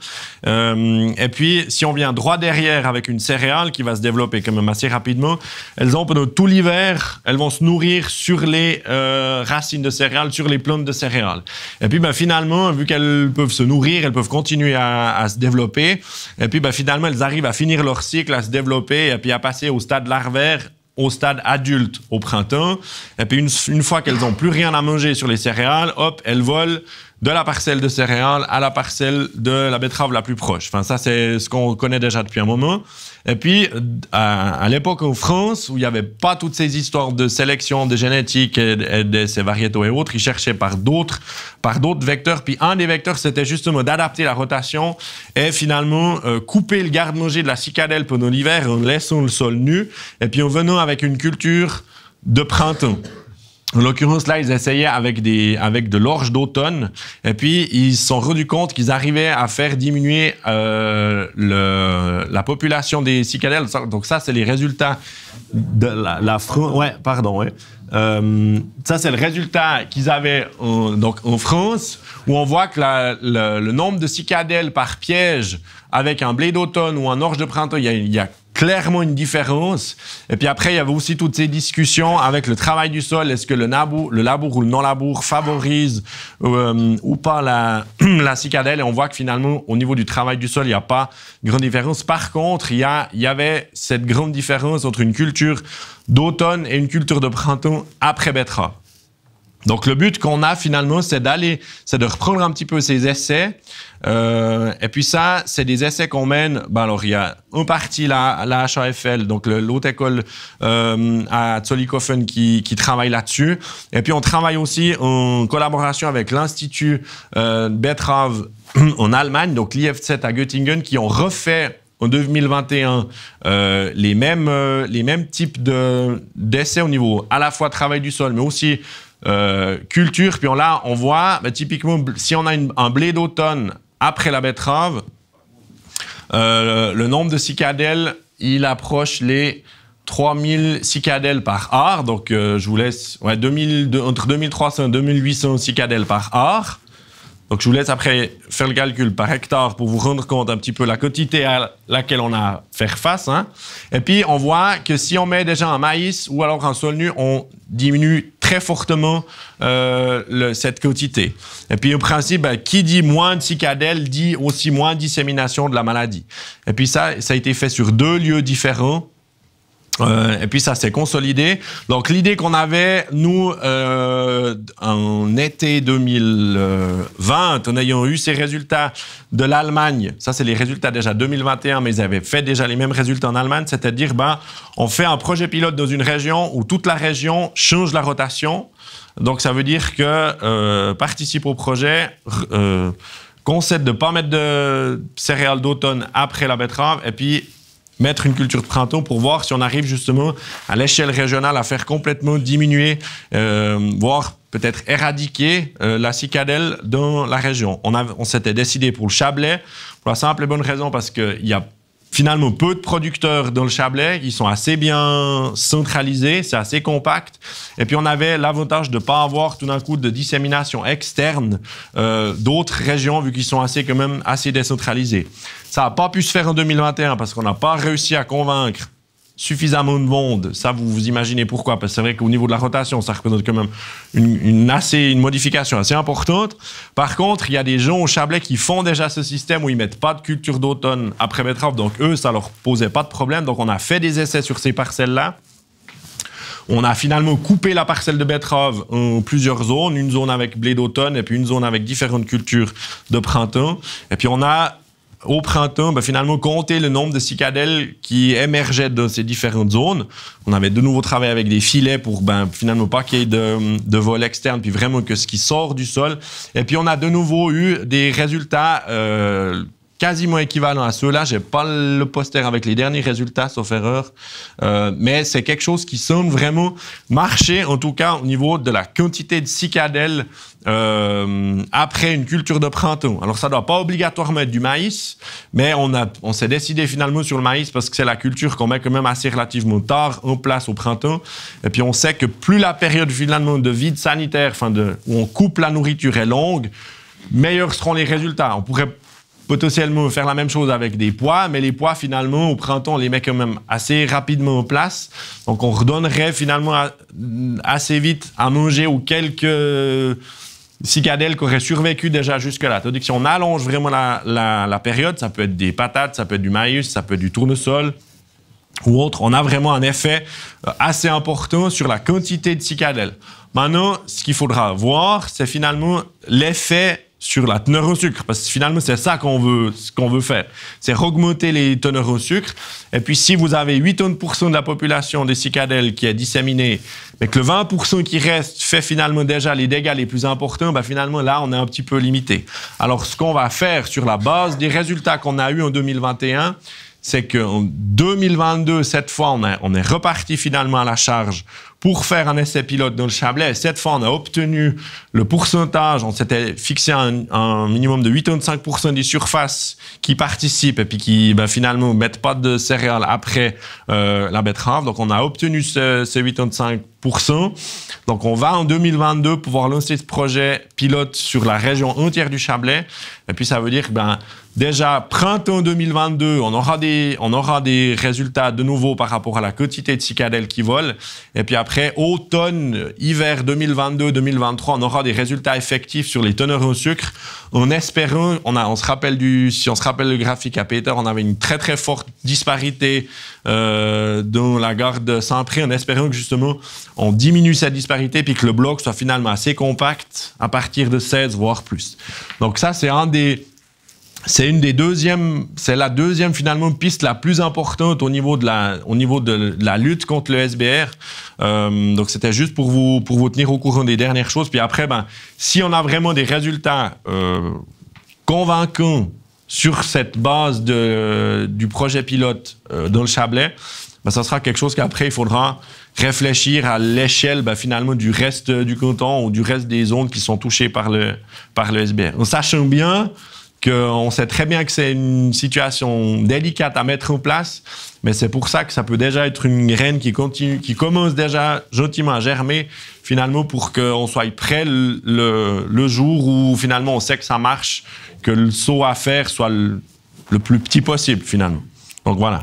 Euh, et puis, si on vient droit derrière avec une céréale qui va se développer quand même assez rapidement, elles ont pendant tout l'hiver, elles vont se nourrir sur les euh, racines de céréales, sur les plantes de céréales. Et puis, ben, finalement, vu qu'elles peuvent se nourrir, elles peuvent continuer à, se développer. Et puis, ben, finalement, elles arrivent à finir leur cycle, à se développer et puis à passer au stade larvaire au stade adulte au printemps. Et puis une, fois qu'elles n'ont plus rien à manger sur les céréales, hop, elles volent de la parcelle de céréales à la parcelle de la betterave la plus proche. Enfin, ça, c'est ce qu'on connaît déjà depuis un moment. Et puis, à, l'époque en France, où il n'y avait pas toutes ces histoires de sélection, de génétique et, de ces variétés et autres, ils cherchaient par d'autres, par d'autres vecteurs. Puis un des vecteurs, c'était justement d'adapter la rotation et finalement euh, couper le garde-manger de la cicadelle pendant l'hiver en laissant le sol nu et puis en venant avec une culture de printemps. En l'occurrence, là, ils essayaient avec, des, avec de l'orge d'automne. Et puis, ils se sont rendus compte qu'ils arrivaient à faire diminuer euh, le, la population des cicadelles. Donc, ça, c'est les résultats de la, la Ouais, pardon, ouais. Euh, ça, c'est le résultat qu'ils avaient en, donc, en France, où on voit que la, le, nombre de cicadelles par piège avec un blé d'automne ou un orge de printemps, il y a, il y a clairement une différence. Et puis après, il y avait aussi toutes ces discussions avec le travail du sol. Est-ce que le, le labour ou le non-labour favorise euh, ou pas la, la, cicadelle? Et on voit que finalement, au niveau du travail du sol, il n'y a pas grande différence. Par contre, il y, il y avait cette grande différence entre une culture d'automne et une culture de printemps après betterave. Donc le but qu'on a finalement, c'est d'aller, c'est de reprendre un petit peu ces essais. Euh, et puis ça, c'est des essais qu'on mène. Ben alors il y a en partie la, la HAFL, donc l'autre école euh, à Zollikofen qui, qui travaille là-dessus. Et puis on travaille aussi en collaboration avec l'institut euh, Betrave en Allemagne, donc l'IFZ à Göttingen, qui ont refait en 2021 euh, les mêmes les mêmes types de d'essais au niveau à la fois travail du sol mais aussi euh, culture. Puis on, là, on voit, bah, typiquement, si on a un blé d'automne après la betterave, euh, le, nombre de cicadelles, il approche les 3000 cicadelles par art. Donc, euh, je vous laisse entre 2300 et 2800 cicadelles par art. Donc je vous laisse après faire le calcul par hectare pour vous rendre compte un petit peu la quantité à laquelle on a à faire face. Hein. Et puis on voit que si on met déjà un maïs ou alors un sol nu, on diminue très fortement euh, cette quantité. Et puis au principe, ben, qui dit moins de cicadelles dit aussi moins de dissémination de la maladie. Et puis ça, ça a été fait sur deux lieux différents euh, et puis ça s'est consolidé. Donc l'idée qu'on avait, nous, euh, en été 2020, en ayant eu ces résultats de l'Allemagne, ça c'est les résultats déjà 2021, mais ils avaient fait déjà les mêmes résultats en Allemagne, c'est-à-dire, ben, on fait un projet pilote dans une région où toute la région change la rotation. Donc ça veut dire que euh, participe au projet concède euh, de ne pas mettre de céréales d'automne après la betterave et puis mettre une culture de printemps pour voir si on arrive justement à l'échelle régionale à faire complètement diminuer, euh, voire peut-être éradiquer euh, la cicadelle dans la région. On, on s'était décidé pour le Chablais, pour la simple et bonne raison parce qu'il y a finalement peu de producteurs dans le Chablais Ils sont assez bien centralisés, c'est assez compact. Et puis on avait l'avantage de ne pas avoir tout d'un coup de dissémination externe euh, d'autres régions vu qu'ils sont assez quand même assez décentralisés. Ça n'a pas pu se faire en 2021 parce qu'on n'a pas réussi à convaincre suffisamment de monde. Ça, vous vous imaginez pourquoi. Parce que c'est vrai qu'au niveau de la rotation, ça représente quand même une, assez, une modification assez importante. Par contre, il y a des gens au Chablais qui font déjà ce système où ils mettent pas de culture d'automne après betterave. Donc, eux, ça leur posait pas de problème. Donc, on a fait des essais sur ces parcelles-là. On a finalement coupé la parcelle de betterave en plusieurs zones, une zone avec blé d'automne et puis une zone avec différentes cultures de printemps. Et puis on a au printemps, ben, finalement, compter le nombre de cicadelles qui émergeaient dans ces différentes zones. On avait de nouveau travaillé avec des filets pour ben, finalement pas qu'il y ait de, de vol externe, puis vraiment que ce qui sort du sol. Et puis on a de nouveau eu des résultats euh, quasiment équivalent à ceux-là. J'ai pas le poster avec les derniers résultats, sauf erreur. Euh, mais c'est quelque chose qui semble vraiment marcher, en tout cas au niveau de la quantité de cicadelles euh, après une culture de printemps. Alors ça doit pas obligatoirement être du maïs, mais on, a, on s'est décidé finalement sur le maïs parce que c'est la culture qu'on met quand même assez relativement tard en place au printemps. Et puis on sait que plus la période finalement de vide sanitaire, enfin de, où on coupe la nourriture est longue, meilleurs seront les résultats. On pourrait potentiellement faire la même chose avec des pois, mais les pois, finalement, au printemps, on les met quand même assez rapidement en place. Donc, on redonnerait finalement assez vite à manger ou quelques cicadelles qui auraient survécu déjà jusque-là. Tandis que si on allonge vraiment la, période, ça peut être des patates, ça peut être du maïs, ça peut être du tournesol ou autre, on a vraiment un effet euh, assez important sur la quantité de cicadelles. Maintenant, ce qu'il faudra voir, c'est finalement l'effet sur la teneur en sucre, parce que finalement, c'est ça qu'on veut, ce qu'on veut faire. C'est augmenter les teneurs en sucre. Et puis, si vous avez 80% de la population des cicadelles qui est disséminée, mais que le 20 qui reste fait finalement déjà les dégâts les plus importants, bah finalement, là, on est un petit peu limité. Alors, ce qu'on va faire sur la base des résultats qu'on a eus en 2021, c'est qu'en 2022, cette fois, on est reparti finalement à la charge pour faire un essai pilote dans le Chablais. Cette fois, on a obtenu le pourcentage, on s'était fixé un, minimum de 85% des surfaces qui participent et puis qui ben, finalement ne mettent pas de céréales après euh, la betterave. Donc on a obtenu ces 85%. Donc on va en 2022 pouvoir lancer ce projet pilote sur la région entière du Chablais. Et puis ça veut dire que ben, Déjà, printemps 2022, on aura des, on aura des résultats de nouveau par rapport à la quantité de cicadelles qui volent. Et puis après, automne, hiver 2022-2023, on aura des résultats effectifs sur les teneurs en sucre. En espérant, on, a, on se rappelle du, si on se rappelle le graphique à Peter, on avait une très très forte disparité euh, dans la garde sans Saint-Pré, en espérant que justement on diminue cette disparité puis que le bloc soit finalement assez compact à partir de 16 voire plus. Donc ça, c'est un des c'est une des deuxièmes, c'est la deuxième finalement piste la plus importante au niveau de la, au niveau de, la lutte contre le SBR. Euh, donc c'était juste pour vous, pour vous tenir au courant des dernières choses. Puis après, ben, si on a vraiment des résultats euh, convaincants sur cette base de, du projet pilote euh, dans le Chablais, ben, ça sera quelque chose qu'après il faudra réfléchir à l'échelle ben, finalement du reste du canton ou du reste des zones qui sont touchées par le, par le SBR. En sachant bien on sait très bien que c'est une situation délicate à mettre en place, mais c'est pour ça que ça peut déjà être une graine qui continue, qui commence déjà gentiment à germer, finalement, pour qu'on soit prêt le, jour où finalement on sait que ça marche, que le saut à faire soit le, le plus petit possible, finalement. Donc voilà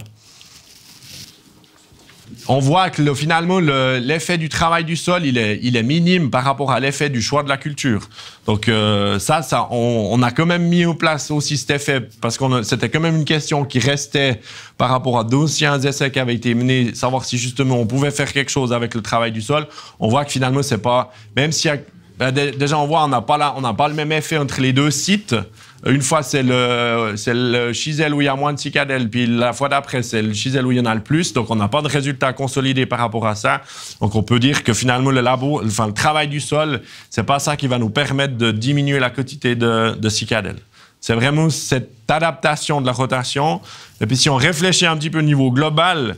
on voit que finalement, l'effet du travail du sol, il est, il est minime par rapport à l'effet du choix de la culture. Donc euh, ça, ça on, a quand même mis en place aussi cet effet, parce que c'était quand même une question qui restait par rapport à d'anciens essais qui avaient été menés, savoir si justement on pouvait faire quelque chose avec le travail du sol. On voit que finalement, c'est pas... Même si... Ben, déjà, on voit, on n'a pas, pas le même effet entre les deux sites. Une fois, c'est le, le chisel où il y a moins de cicadelles, puis la fois d'après, c'est le chisel où il y en a le plus. Donc, on n'a pas de résultats consolidés par rapport à ça. Donc, on peut dire que finalement, le labo, enfin, le travail du sol, c'est pas ça qui va nous permettre de diminuer la quantité de, de C'est vraiment cette adaptation de la rotation. Et puis, si on réfléchit un petit peu au niveau global,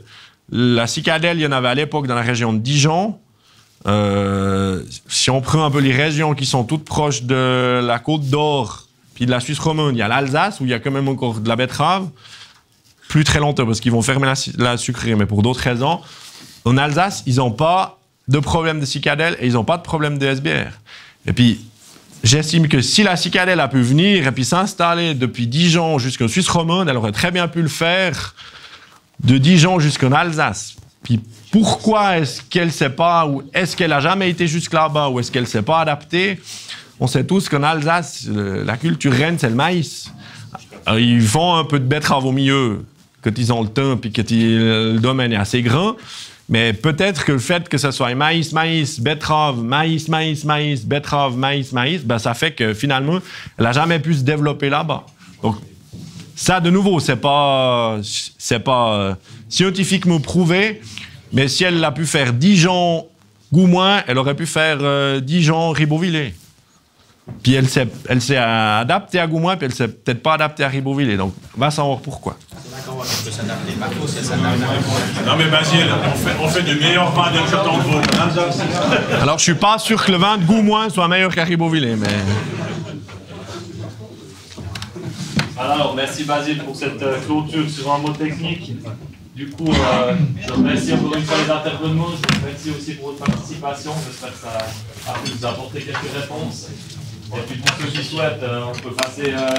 la cicadelle, il y en avait à l'époque dans la région de Dijon. Euh, si on prend un peu les régions qui sont toutes proches de la Côte d'Or, puis de la Suisse romande, il y a l'Alsace où il y a quand même encore de la betterave, plus très longtemps parce qu'ils vont fermer la, la sucrerie. Mais pour d'autres raisons, en Alsace, ils n'ont pas de problème de cicadelle et ils n'ont pas de problème de SBR. Et puis, j'estime que si la cicadelle a pu venir et puis s'installer depuis Dijon jusqu'en Suisse romande, elle aurait très bien pu le faire de Dijon jusqu'en Alsace. Puis pourquoi est-ce qu'elle ne sait pas, ou est-ce qu'elle n'a jamais été jusque là-bas, ou est-ce qu'elle ne s'est pas adaptée on sait tous qu'en Alsace, euh, la culture reine, c'est le maïs. Euh, ils font un peu de betterave au milieu, quand ils ont le temps, puis que euh, le domaine est assez grand. Mais peut-être que le fait que ce soit maïs, maïs, betterave, maïs, maïs, maïs, betterave, maïs, maïs, ben, ça fait que finalement, elle n'a jamais pu se développer là-bas. Donc, ça, de nouveau, c'est pas, c'est pas scientifiquement prouvé, mais si elle a pu faire Dijon, Goumois, elle aurait pu faire Dijon, Ribeauvillé. Puis elle s'est, elle s'est adaptée à Goumois, puis elle s'est peut-être pas adaptée à et Donc, va savoir pourquoi. C'est d'accord, on peut s'adapter Non, mais Basile, on fait, on fait de meilleurs vins de Château de Alors, je suis pas sûr que le vin de Goumois soit meilleur qu'à Ribovillé. mais. Alors, merci Basile pour cette euh, clôture sur un mot technique. Du coup, euh, je remercie encore une fois les intervenants, je vous remercie aussi pour votre participation. J'espère que ça a pu vous apporter quelques réponses. Et puis pour ceux qui souhaitent, euh, on peut passer euh,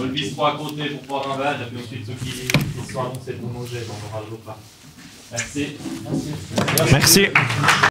le bistrot à côté pour boire un verre, et puis ensuite ceux qui, qui sont annoncés pour manger, on aura le repas. Merci. Merci.